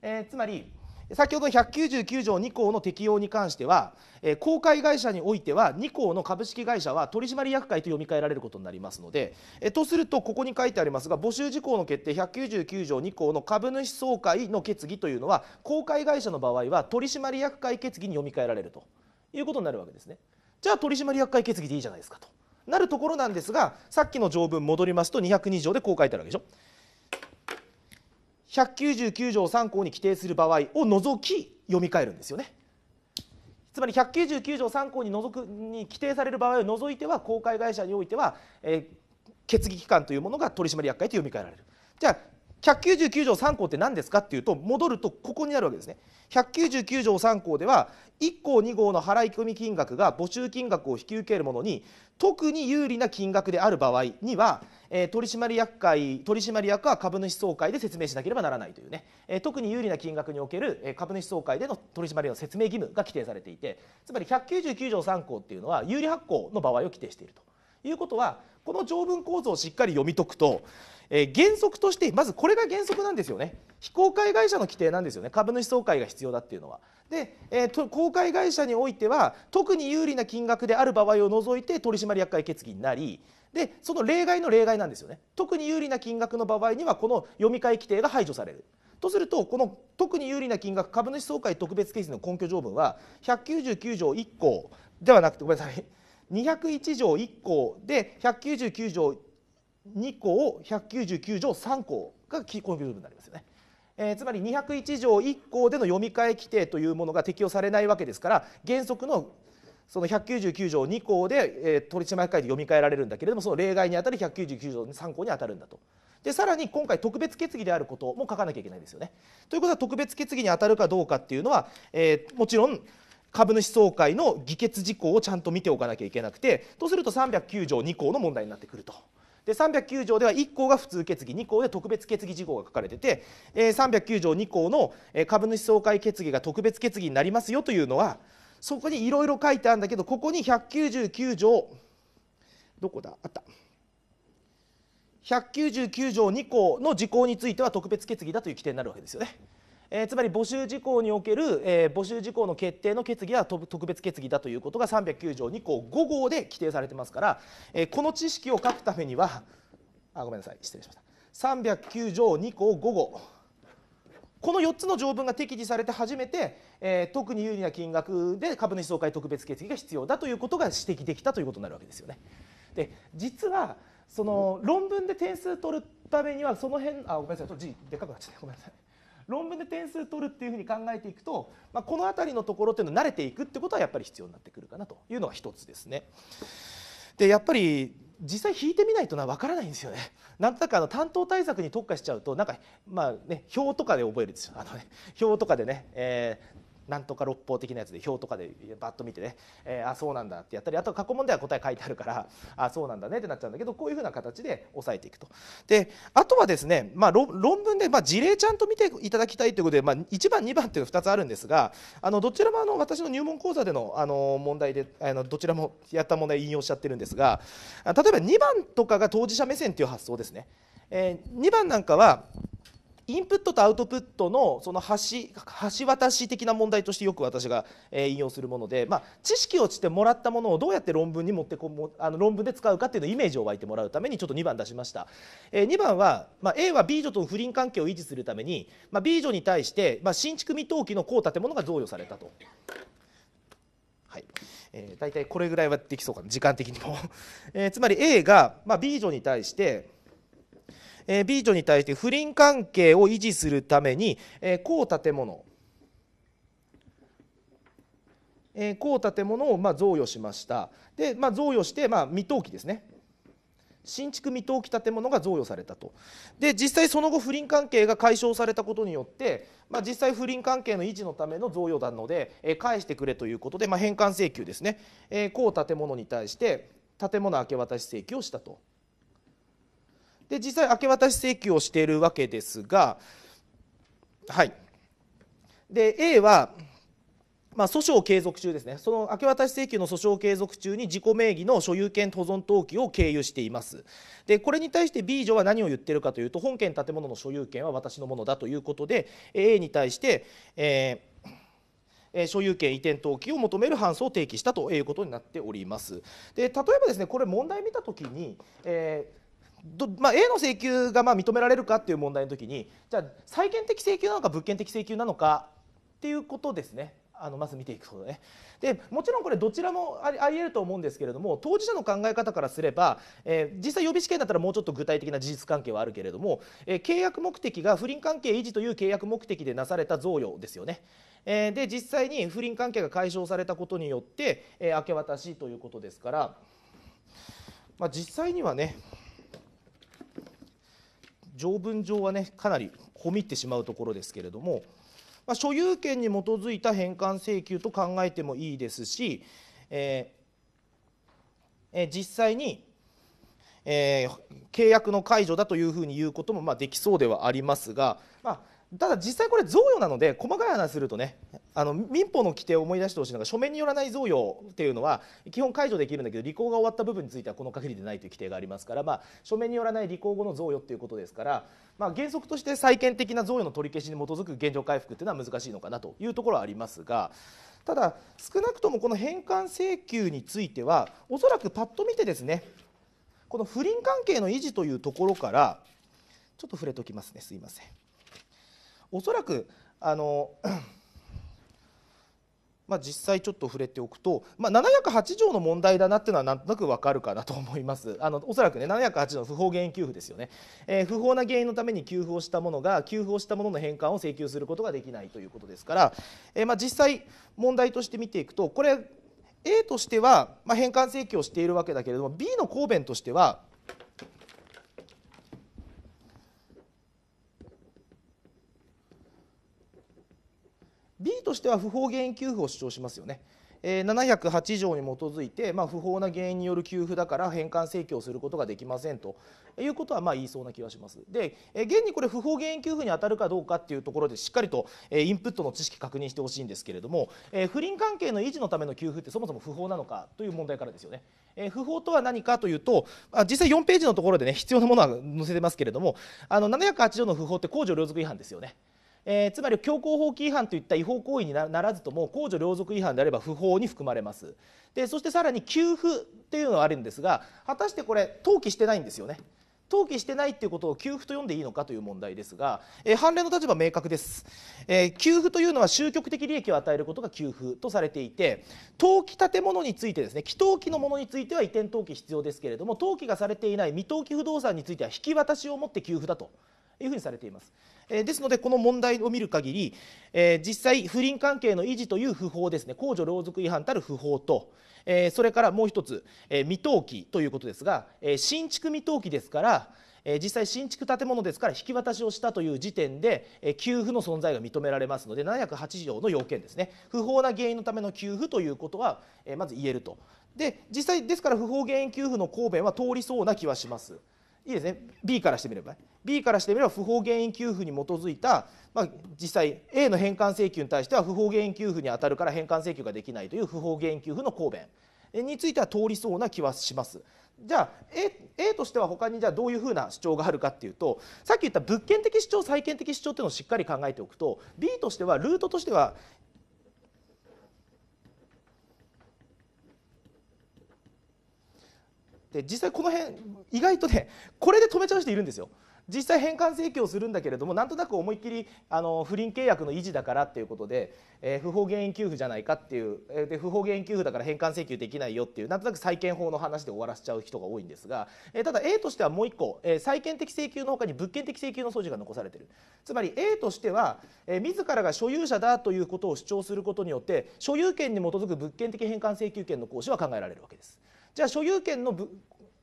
えー、つまり先ほど199条2項の適用に関しては、公開会社においては2項の株式会社は取締役会と読み替えられることになりますので、とするとここに書いてありますが募集事項の決定199条2項の株主総会の決議というのは公開会社の場合は取締役会決議に読み替えられるということになるわけですね。じゃあ取締役会決議でいいじゃないですかとなるところなんですがさっきの条文戻りますと202条でこう書いてあるわけでしょ。199条3項に規定する場合を除き読み替えるんですよねつまり199条3項に除くに規定される場合を除いては公開会社においては、えー、決議機関というものが取締役会と読み替えられるじゃあ199条3項って何ですかっていうと戻るとここになるわけですね。199条3項では1項2号の払い込み金額が募集金額を引き受けるものに特に有利な金額である場合には、取締役会取締役は株主総会で説明しなければならないというね、特に有利な金額における、株主総会での取締役の説明義務が規定されていてつまり199条3項っていうのは有利発行の場合を規定しているということはこの条文構造をしっかり読み解くとえー、原則としてまずこれが原則なんですよね非公開会社の規定なんですよね株主総会が必要だっていうのは。で、えーと、公開会社においては特に有利な金額である場合を除いて取締役会決議になりでその例外の例外なんですよね特に有利な金額の場合にはこの読み替え規定が排除される。とするとこの特に有利な金額株主総会特別決議の根拠条文は199条1項ではなくてごめんなさい201条1項で199条2項を199条3項がこの部分になりますよね。えー、つまり201条1項での読み替え規定というものが適用されないわけですから原則のその199条2項で、えー、取締役会で読み替えられるんだけれどもその例外にあたる199条3項にあたるんだと。でさらに今回特別決議であることも書かなきゃいけないですよね。ということは特別決議に当たるかどうかっていうのは、えー、もちろん株主総会の議決事項をちゃんと見ておかなきゃいけなくてとすると309条2項の問題になってくると。で309条では1項が普通決議2項で特別決議事項が書かれてて、えー、309条2項の株主総会決議が特別決議になりますよというのはそこにいろいろ書いてあるんだけどここに199条どこだあった199条2項の事項については特別決議だという規定になるわけですよね。えー、つまり募集事項における、えー、募集事項の決定の決議は特別決議だということが309条2項5号で規定されてますから、えー、この知識を書くためにはあごめんなさい失礼しました309条2項5号この4つの条文が適時されて初めて、えー、特に有利な金額で株主総会特別決議が必要だということが指摘できたということになるわけですよね。で実はその論文で点数取るためにはその辺あごめんなさい字でかくなっちゃってごめんなさい論文で点数取るっていうふうに考えていくと、まあ、この辺りのところっていうの慣れていくってことはやっぱり必要になってくるかなというのが一つですね。でやっぱり実際引いてみないとな分からないんですよね。[laughs] なんとなくあの担当対策に特化しちゃうとなんかまあね表とかで覚えるんですよ。あのね表とかでね、えーなんとか六法的なやつで表とかでバッと見てね、えー、あそうなんだってやったりあと過去問では答え書いてあるからあそうなんだねってなっちゃうんだけどこういうふうな形で押さえていくと。であとはですね、まあ、論文で、まあ、事例ちゃんと見ていただきたいということで、まあ、1番2番っていうの2つあるんですがあのどちらもあの私の入門講座でのあの問題であのどちらもやった問題引用しちゃってるんですが例えば2番とかが当事者目線っていう発想ですね。えー、2番なんかはインプットとアウトプットのその橋橋渡し的な問題としてよく私が引用するもので、まあ、知識をしてもらったものをどうやって論文に持ってこもあの論文で使うかっていうのイメージを湧いてもらうためにちょっと2番出しました、えー、2番は、まあ、A は B 女との不倫関係を維持するために、まあ、B 女に対して、まあ、新築未登記の高建物が贈与されたと。はいえー、大体これぐらいはできそうかな時間的にも、[laughs] えー、つまり A が、まあ、B 女に対してえ美女に対して不倫関係を維持するために、えこう建物、えこう建物をまあ贈与しましたで、まあ、贈与して、まあ、未登記ですね新築未登記建物が贈与されたとで実際その後不倫関係が解消されたことによって、まあ、実際不倫関係の維持のための贈与なので、え返してくれということで、まあ、返還請求ですね、えこう建物に対して建物明け渡し請求をしたと。で実際明け渡し請求をしているわけですが、はい、で A は、まあ、訴訟継続中ですねその明け渡し請求の訴訟継続中に自己名義の所有権保存登記を経由していますでこれに対して B 女は何を言ってるかというと本件建物の所有権は私のものだということで A に対して、えー所有権移転登記を求める判訴を提起したということになっております。で例えばですねこれ問題見た時に、えーまあ、A の請求がまあ認められるかっていう問題の時にじゃあ債権的請求なのか物件的請求なのかっていうことですねあのまず見ていくことねでもちろんこれどちらもあり得ると思うんですけれども当事者の考え方からすれば、えー、実際予備試験だったらもうちょっと具体的な事実関係はあるけれども、えー、契約目的が不倫関係維持という契約目的でなされた贈与ですよね。えー、で実際に不倫関係が解消されたことによって、え明け渡しということですから、まあ、実際にはね条文上はねかなり込み入ってしまうところですけれども、まあ、所有権に基づいた返還請求と考えてもいいですし、えー、えー、実際に、えー、契約の解除だというふうに言うこともまあできそうではありますが、まあ、ただ実際これ贈与なので細かい話するとねあの民法の規定を思い出してほしいのが書面によらない贈与っていうのは基本解除できるんだけど履行が終わった部分についてはこの限りでないという規定がありますから、まあ、書面によらない履行後の贈与っていうことですから、まあ、原則として債権的な贈与の取り消しに基づく現状回復っていうのは難しいのかなというところはありますが。ただ少なくともこの返還請求についてはおそらくパッと見てですねこの不倫関係の維持というところからちょっと触れときますねすいませんおそらくあのまあ、実際ちょっと触れておくと、まあ、708条の問題だなっていうのはなんとなくわかるかなと思います [laughs] あのおそらくね708条の不法原因給付ですよね、えー、不法な原因のために給付をしたものが給付をしたものの返還を請求することができないということですから、えー、まあ、実際問題として見ていくとこれ A としては、ま返還請求をしているわけだけれども B の答弁としては B としては不法原因給付を主張しますよね。708条に基づいて、まあ、不法な原因による給付だから返還請求をすることができませんということはまあ言いそうな気がします。で現にこれ不法原因給付に当たるかどうかっていうところでしっかりとインプットの知識確認してほしいんですけれども不倫関係の維持のための給付ってそもそも不法なのかという問題からですよね。不法とは何かというと実際4ページのところでね必要なものは載せてますけれどもあの708条の不法って公序良俗違反ですよね。えー、つまり強行法規違反といった違法行為にならずとも公序良俗違反であれば不法に含まれますでそしてさらに給付っていうのはあるんですが果たしてこれ登記してないんですよね登記してないっていうことを給付と呼んでいいのかという問題ですが、えー、判例の立場明確です、えー、給付というのは終局的利益を与えることが給付とされていて登記建物についてですね既登記のものについては移転登記必要ですけれども登記がされていない未登記不動産については引き渡しをもって給付だというふうにされていますえですのでこの問題を見る限り、え実際不倫関係の維持という不法ですね公序良俗違反たる不法と、えそれからもう一つ、え未登記ということですが、え新築未登記ですから、え実際新築建物ですから引き渡しをしたという時点で、え給付の存在が認められますので708条の要件ですね不法な原因のための給付ということは、えまず言えるとで実際ですから不法原因給付の答弁は通りそうな気はします。いいですね B からしてみれば B からしてみれば不法原因給付に基づいた、まあ、実際 A の返還請求に対しては不法原因給付にあたるから返還請求ができないという不法原因給付の答弁については通りそうな気はします。じゃあ A, A としては他にじゃあどういうふうな主張があるかっていうとさっき言った物件的主張債権的主張っていうのをしっかり考えておくと B としてはルートとしてはで実際この辺意外とねこれで止めちゃう人いるんですよ。実際返還請求をするんだけれどもなんとなく思いっきりあの不倫契約の維持だからっていうことで、えー、不法原因給付じゃないかっていう、えで不法原因給付だから返還請求できないよっていうなんとなく債権法の話で終わらせちゃう人が多いんですが、えー、ただ A としてはもう1個、え債権的請求のほかに物件的請求の措置が残されてるつまり A としては、え自らが所有者だということを主張することによって所有権に基づく物件的返還請求権の行使は考えられるわけです。じゃあ所有権の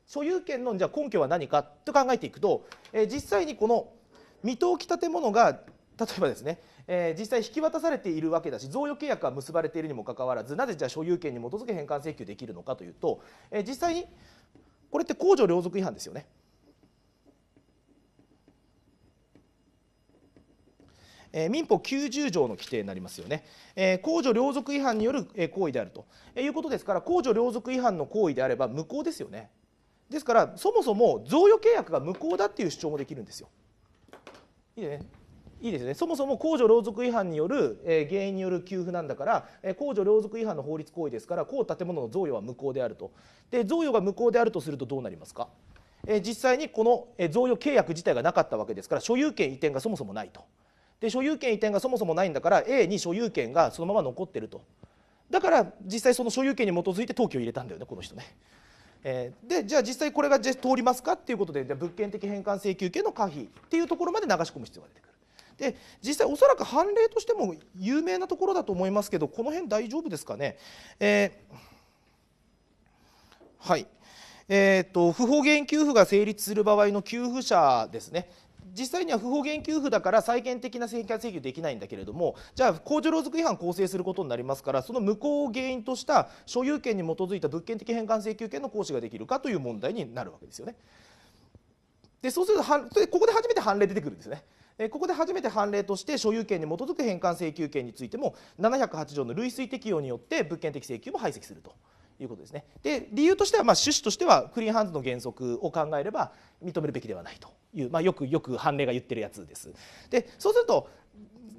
所有権のじゃ根拠は何かと考えていくと、えー、実際にこの未登記建物が例えばですね、えー、実際引き渡されているわけだし贈与契約が結ばれているにもかかわらずなぜじゃあ所有権に基づく返還請求できるのかというと、えー、実際にこれって公序良俗違反ですよね。え民法90条の規定になりますよね、え公序良俗違反による行為であるということですから公序良俗違反の行為であれば無効ですよねですからそもそも贈与契約が無効だっていう主張もできるんですよいいねいいですねそもそも公序良俗違反による、え原因による給付なんだから、え公序良俗違反の法律行為ですから公建物の贈与は無効であるとで贈与が無効であるとするとどうなりますか、え実際にこの贈与契約自体がなかったわけですから所有権移転がそもそもないと。で所有権移転がそもそもないんだから A に所有権がそのまま残ってるとだから実際その所有権に基づいて登記を入れたんだよねこの人ね。えー、でじゃあ実際これが通りますかっていうことで物件的返還請求権の可否っていうところまで流し込む必要が出てくる。で実際おそらく判例としても有名なところだと思いますけどこの辺大丈夫ですかね。えー、はいえーと、不法原因給付が成立する場合の給付者ですね実際には不法現給付だから債権的な返還請求できないんだけれどもじゃあ控除労則違反を構成することになりますからその無効を原因とした所有権に基づいた物件的返還請求権の行使ができるかという問題になるわけですよね。でそうするとここで初めて判例出てくるんですね。ここで初めて判例として所有権に基づく返還請求権についても708条の類推適用によって物件的請求も排斥すると。いうことですね。で理由としては、まあ、趣旨としてはクリーンハンズの原則を考えれば認めるべきではないという、まあ、よくよく判例が言ってるやつです。でそうすると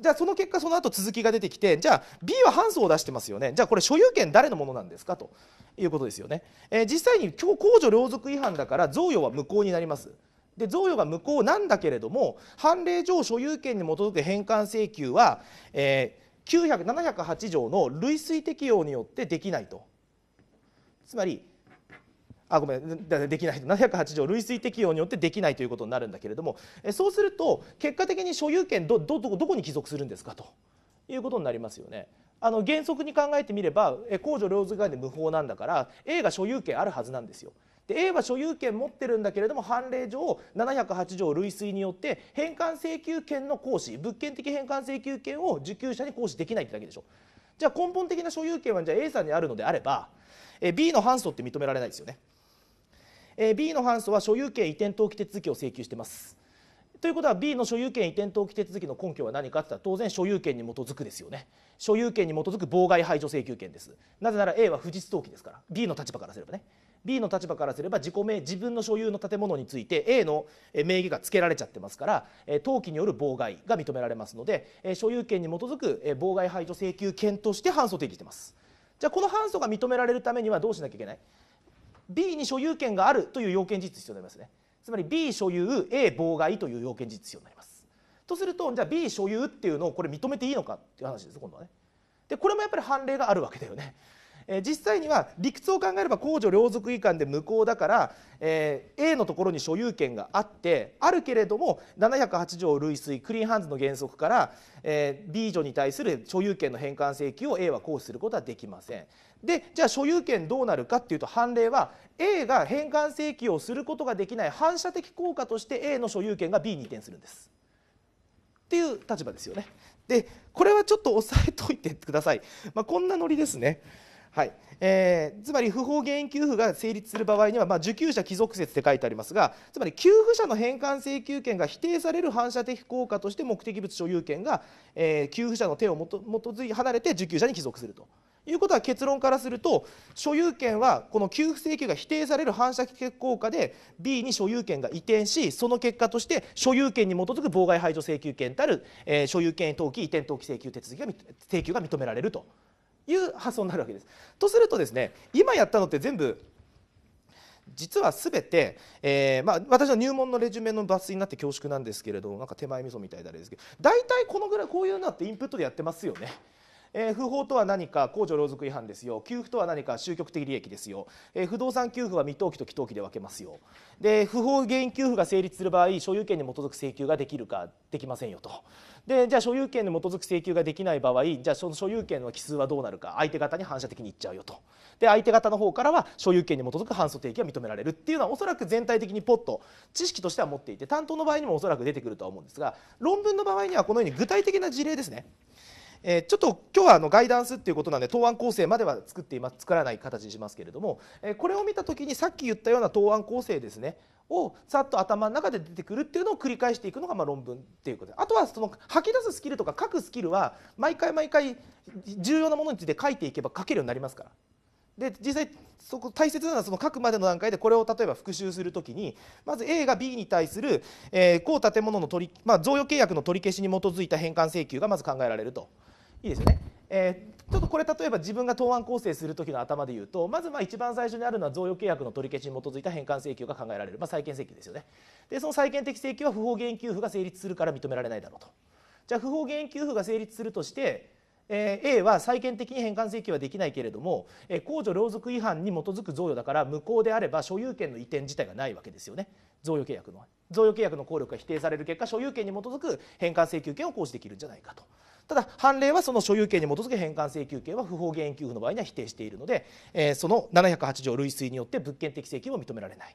じゃあその結果その後続きが出てきてじゃあ B は反訴を出してますよねじゃあこれ所有権誰のものなんですかということですよね、えー、実際に公助領属違反だから贈与は無効になりますで贈与が無効なんだけれども判例上所有権に基づく返還請求は、えー、708条の類推適用によってできないとつまりあごめんできない708条類推適用によってできないということになるんだけれどもそうすると結果的に所有権どどどこに帰属するんですかということになりますよね。あの原則に考えてみれば公助両属外で無法なんだから A が所有権あるはずなんですよ。で A は所有権持ってるんだけれども判例上708条類推によって返還請求権の行使物件的返還請求権を受給者に行使できないってだけでしょ。じゃあ根本的な所有権はじゃあ A さんにあるのであればえ B の反訴って認められないですよね、え B の反訴は所有権移転登記手続きを請求してますということは B の所有権移転登記手続きの根拠は何かって言ったら当然所有権に基づくですよね所有権に基づく妨害排除請求権ですなぜなら A は不実登記ですから B の立場からすればね B の立場からすれば自己名自分の所有の建物について A の名義が付けられちゃってますから登記による妨害が認められますので所有権に基づく妨害排除請求権として反訴定義してますじゃあこの反訴が認められるためにはどうしなきゃいけない B に所有権があるという要件事実必要になりますねつまり B 所有 A 妨害という要件事実必要になりますとするとじゃあ B 所有っていうのをこれ認めていいのかっていう話です今度はねでこれもやっぱり判例があるわけだよねえ実際には理屈を考えれば公序良俗移管で無効だから、えー、A のところに所有権があってあるけれども708条類推クリーンハンズの原則から、えー、B 女に対する所有権の返還請求を A は行使することはできません。でじゃあ所有権どうなるかっていうと判例は A が返還請求をすることができない反射的効果として A の所有権が B に移転するんです。っていう立場ですよね。でこれはちょっと押さえといてください。まあ、こんなノリですね。はいえー、つまり不法原因給付が成立する場合には、まあ、受給者帰属説って書いてありますがつまり給付者の返還請求権が否定される反射的効果として目的物所有権が、えー、給付者の手をもと基づい離れて受給者に帰属すると。いうことは結論からすると所有権はこの給付請求が否定される反射的効果で B に所有権が移転しその結果として所有権に基づく妨害排除請求権たる、えー、所有権登記移転登記請求手続きが請求が認められると。いう発想になるわけです。とするとですね今やったのって全部実は全て、えー、まあ、私の入門のレジュメの抜粋になって恐縮なんですけれどなんか手前味噌みたいだあれですけど大体このぐらいこういうのってインプットでやってますよね。えー、不法とは何か公序良俗違反ですよ給付とは何か終局的利益ですよ、えー、不動産給付は未登記と既登記で分けますよで不法原因給付が成立する場合所有権に基づく請求ができるかできませんよとでじゃあ所有権に基づく請求ができない場合じゃあその所有権の奇数はどうなるか相手方に反射的にいっちゃうよとで相手方の方からは所有権に基づく反訴提起が認められるっていうのはおそらく全体的にポッと知識としては持っていて担当の場合にもおそらく出てくるとは思うんですが論文の場合にはこのように具体的な事例ですねえー、ちょっと今日はあのガイダンスっていうことなんで答案構成までは作って今作らない形にしますけれども、えー、これを見た時にさっき言ったような答案構成ですねをさっと頭の中で出てくるっていうのを繰り返していくのがま論文っていうことであとはその吐き出すスキルとか書くスキルは毎回毎回重要なものについて書いていけば書けるようになりますから。で実際そこ大切なのはその書くまでの段階でこれを例えば復習するときにまず A が B に対する、えー、建物の取り、まあ、贈与契約の取り消しに基づいた返還請求がまず考えられると。いいですよね。えー、ちょっとこれ例えば自分が答案構成するときの頭で言うとまずまあ一番最初にあるのは贈与契約の取り消しに基づいた返還請求が考えられる、まあ、債権請求ですよねでその債権的請求は不法現給付が成立するから認められないだろうとじゃあ不法現給付が成立するとして、えー、A は債権的に返還請求はできないけれども、えー、公序良俗違反に基づく贈与だから無効であれば所有権の移転自体がないわけですよね贈与契約の贈与契約の効力が否定される結果所有権に基づく返還請求権を行使できるんじゃないかと。ただ判例はその所有権に基づく返還請求権は不法原因給付の場合には否定しているので、えー、その708条類推によって物件的請求も認められない。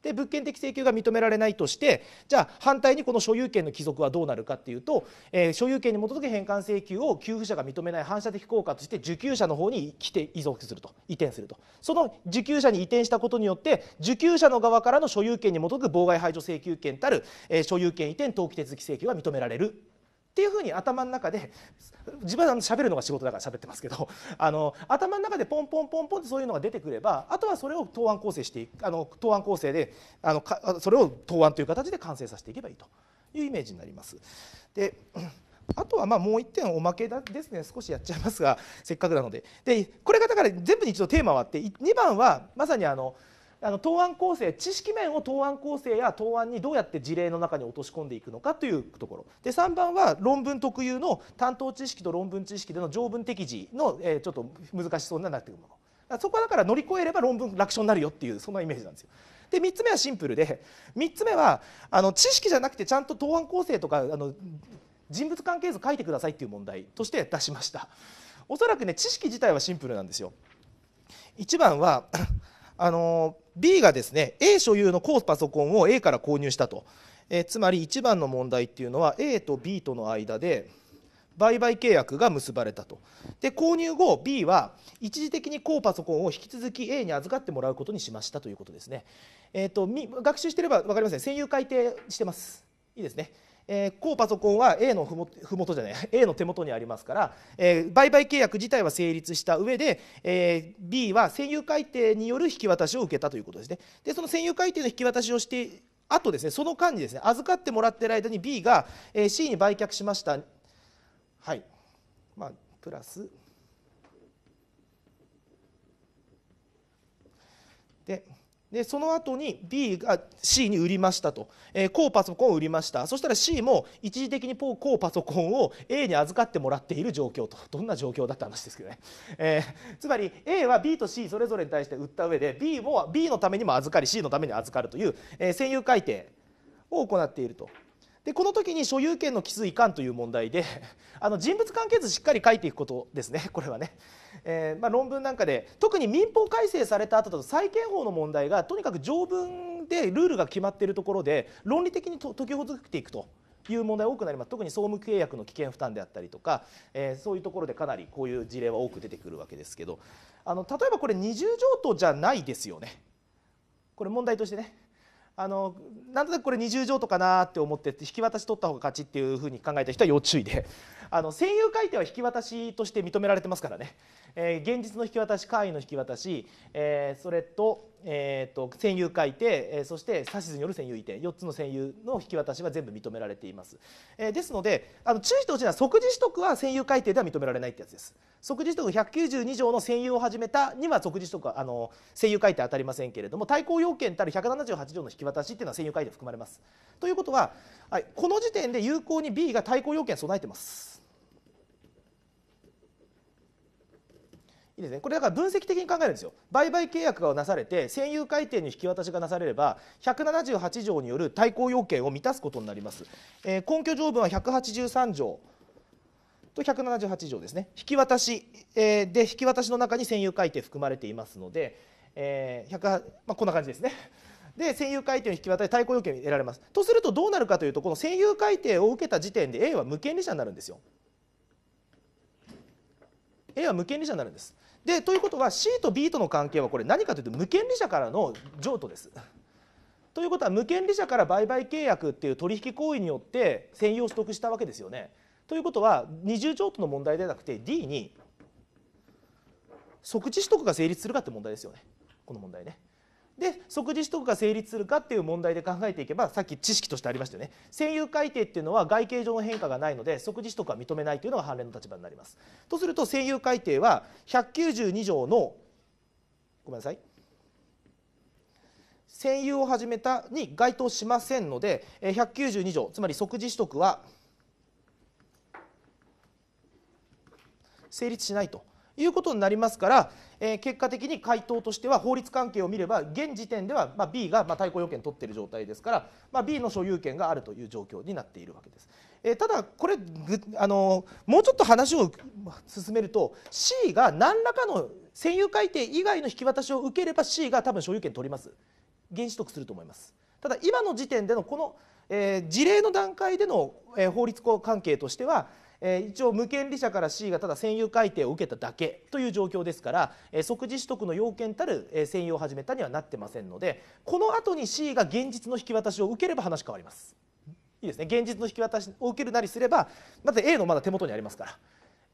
で物件的請求が認められないとしてじゃあ反対にこの所有権の帰属はどうなるかっていうと、えー、所有権に基づく返還請求を給付者が認めない反射的効果として受給者の方に来て依存すると移転するとその受給者に移転したことによって受給者の側からの所有権に基づく妨害排除請求権たる、えー、所有権移転登記手続き請求が認められるっていうふうに頭の中で自分は喋るのが仕事だから喋ってますけど [laughs] あの頭の中でポンポンポンポンってそういうのが出てくればあとはそれを答案構成していくあの答案構成であのそれを答案という形で完成させていけばいいというイメージになります。で [clears throat] あとはまあもう1点おまけですね少しやっちゃいますがせっかくなのででこれがだから全部に一度テーマはあって2番はまさにあの「あの答案構成知識面を答案構成や答案にどうやって事例の中に落とし込んでいくのかというところで3番は論文特有の担当知識と論文知識での条文適時の、えー、ちょっと難しそうになってくるものそこはだから乗り越えれば論文楽勝になるよっていうそんなイメージなんですよ。で3つ目はシンプルで3 [laughs] つ目はあの知識じゃなくてちゃんと答案構成とかあの人物関係図書いてくださいっていう問題として出しましたおそらくね知識自体はシンプルなんですよ1番はあの [laughs] B がですね A 所有の高パソコンを A から購入したと、えー、つまり1番の問題っていうのは A と B との間で売買契約が結ばれたとで購入後 B は一時的に高パソコンを引き続き A に預かってもらうことにしましたということですね、えーと、と学習してれば分かりません占有改定してますいいですねえー、パソコンは A のふもふもとじゃない A の手元にありますから、えー、売買契約自体は成立した上で、えー、B は占有改定による引き渡しを受けたということですね。でその占有改定の引き渡しをしてあとですねその間にですね預かってもらってる間に B が C に売却しましたはいまあプラスででその後に B が C に売りましたと、えー、高パソコンを売りましたそしたら C も一時的に高パソコンを A に預かってもらっている状況とどんな状況だった話ですけどね、えー、つまり A は B と C それぞれに対して売った上で B も B のためにも預かり C のために預かるという、えー、占有改定を行っていると。でこの時に所有権の帰属いかんという問題であの人物関係図しっかり書いていくことですねこれはね。えー、まあ、論文なんかで特に民法改正された後だと債権法の問題がとにかく条文でルールが決まっているところで論理的に解きほどしていくと。いう問題多くなります特に総務契約の危険負担であったりとか、えー、そういうところでかなりこういう事例は多く出てくるわけですけどあの例えばこれ二重譲渡じゃないですよねこれ問題としてねあのなんとなくこれ二重譲渡かなって思って引き渡し取った方が勝ちっていうふうに考えた人は要注意であの占有改定は引き渡しとして認められてますからね、えー、現実の引き渡し会員の引き渡し、えー、それと,、えーと、占有改定、えー、そして指図による占有移転4つの占有の引き渡しは全部認められています、えー、ですのであの注意してほしいのは即時取得は占有改定では認められないってやつです即時取得192条の占有を始めたには即時取得はあの占有改定当たりませんけれども対抗要件たる178条の引き渡しっていうのは占有改定含まれますということは、はい、この時点で有効に B が対抗要件備えてますいいですね、これだから分析的に考えるんですよ売買契約がなされて占有改定の引き渡しがなされれば178条による対抗要件を満たすことになります、えー、根拠条文は183条と178条ですね引き渡し、えー、で引き渡しの中に占有改定含まれていますので、えーまあ、こんな感じですねで占有改定の引き渡し対抗要件得られますとするとどうなるかというとこの占有改定を受けた時点で A は無権利者になるんですよ A は無権利者になるんですでということは C と B との関係はこれ何かというと無権利者からの譲渡です。ということは無権利者から売買契約っていう取引行為によって専用取得したわけですよね。ということは二重譲渡の問題ではなくて D に即時取得が成立するかって問題ですよねこの問題ね。で即時取得が成立するかっていう問題で考えていけばさっき知識としてありましたよね占有改定っていうのは外形上の変化がないので即時取得は認めないというのが判例の立場になります。とすると占有改定は192条のごめんなさい占有を始めたに該当しませんので192条つまり即時取得は成立しないということになりますからえー、結果的に回答としては法律関係を見れば現時点では、ま B が、ま対抗要件を取っている状態ですから、ま B の所有権があるという状況になっているわけです。えー、ただこれあのもうちょっと話を進めると C が何らかの占有改定以外の引き渡しを受ければ C が多分所有権を取ります原子得すると思いますただ今の時点でのこの、えー、事例の段階での、えー、法律関係としてはえー、一応無権利者から C がただ占有改定を受けただけという状況ですから、えー、即時取得の要件たる、えー、占有を始めたにはなってませんのでこの後に C が現実の引き渡しを受ければ話変わります。いいですね現実の引き渡しを受けるなりすればまず A のまだ手元にありますから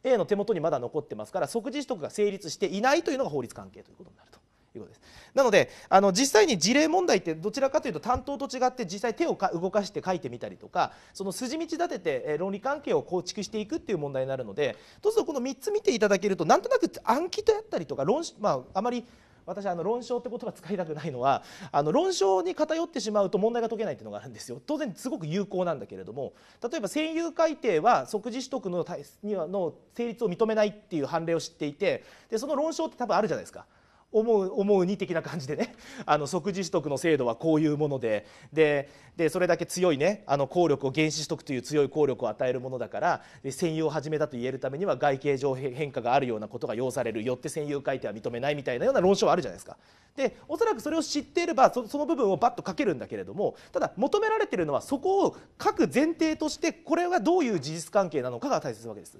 A の手元にまだ残ってますから即時取得が成立していないというのが法律関係ということになると。いうことですなのであの実際に事例問題ってどちらかというと担当と違って実際手を動かして書いてみたりとかその筋道立てて論理関係を構築していくっていう問題になるのでどうするとこの3つ見ていただけるとなんとなく暗記とやったりとか論まああまり私あの論証って言葉使いたくないのはあの論証に偏ってしまうと問題が解けないっていうのがあるんですよ当然すごく有効なんだけれども例えば占有改定は即時取得のにはの成立を認めないっていう判例を知っていてでその論証って多分あるじゃないですか。思う思うに的な感じでね [laughs] あの即時取得の制度はこういうものででそれだけ強いねあの効力を原子取得という強い効力を与えるものだから占有を始めたと言えるためには外形上変化があるようなことが要されるよって占有改定は認めないみたいなような論証はあるじゃないですか。でおそらくそれを知っていればその部分をバッと書けるんだけれどもただ求められてるのはそこを書く前提としてこれはどういう事実関係なのかが大切なわけです。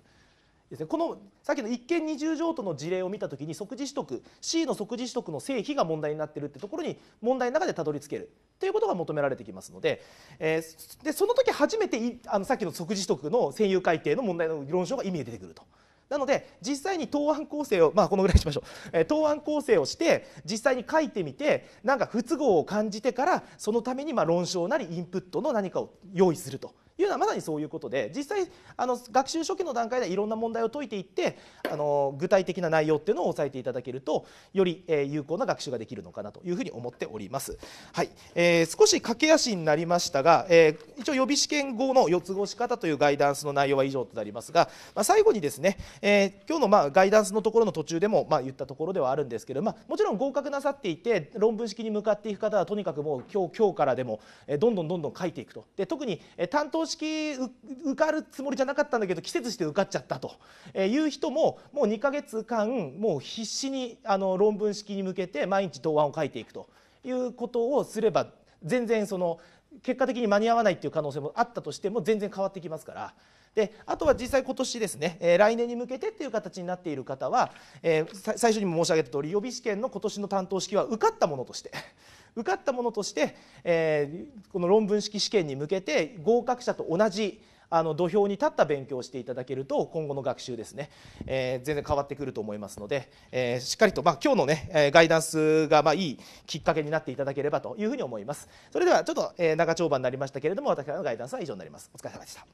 ですねこのさっきの一見二重譲渡の事例を見た時に即時取得 C の即時取得の成否が問題になってるってところに問題の中でたどり着けるということが求められてきますので,、えー、でその時初めてあのさっきの即時取得の占有改定の問題の論証が意味で出てくると。なので実際に答案構成をまあこのぐらいにしましょう、えー、答案構成をして実際に書いてみてなんか不都合を感じてからそのためにまあ論証なりインプットの何かを用意するというのはまさにそういうことで実際あの学習初期の段階でいろんな問題を解いていってあの具体的な内容っていうのを押さえていただけるとより、え有効な学習ができるのかなというふうに思っております。はいえー、少し駆け足になりましたが、えー、一応予備試験後の四つ越し方というガイダンスの内容は以上となりますが、まあ、最後にですね、えー、今日のまあガイダンスのところの途中でもまあ言ったところではあるんですけど、まあ、もちろん合格なさっていて論文式に向かっていく方はとにかくもう今日今日からでもどんどんどんどん書いていくと。で特に担当公式受かるつもりじゃなかったんだけど季節して受かっちゃったという人ももう2か月間もう必死にあの論文式に向けて毎日答案を書いていくということをすれば全然その結果的に間に合わないっていう可能性もあったとしても全然変わってきますから。であとは実際今年ですね、えー、来年に向けてっていう形になっている方は、えー、最初にも申し上げた通り予備試験の今年の担当式は受かったものとして受かったものとして、えー、この論文式試験に向けて合格者と同じあの土俵に立った勉強をしていただけると今後の学習ですね、えー、全然変わってくると思いますので、えー、しっかりと、まあ、今日のね、えー、ガイダンスがまあいいきっかけになっていただければというふうに思いますそれではちょっと、えー、長丁場になりましたけれども私からのガイダンスは以上になりますお疲れ様でした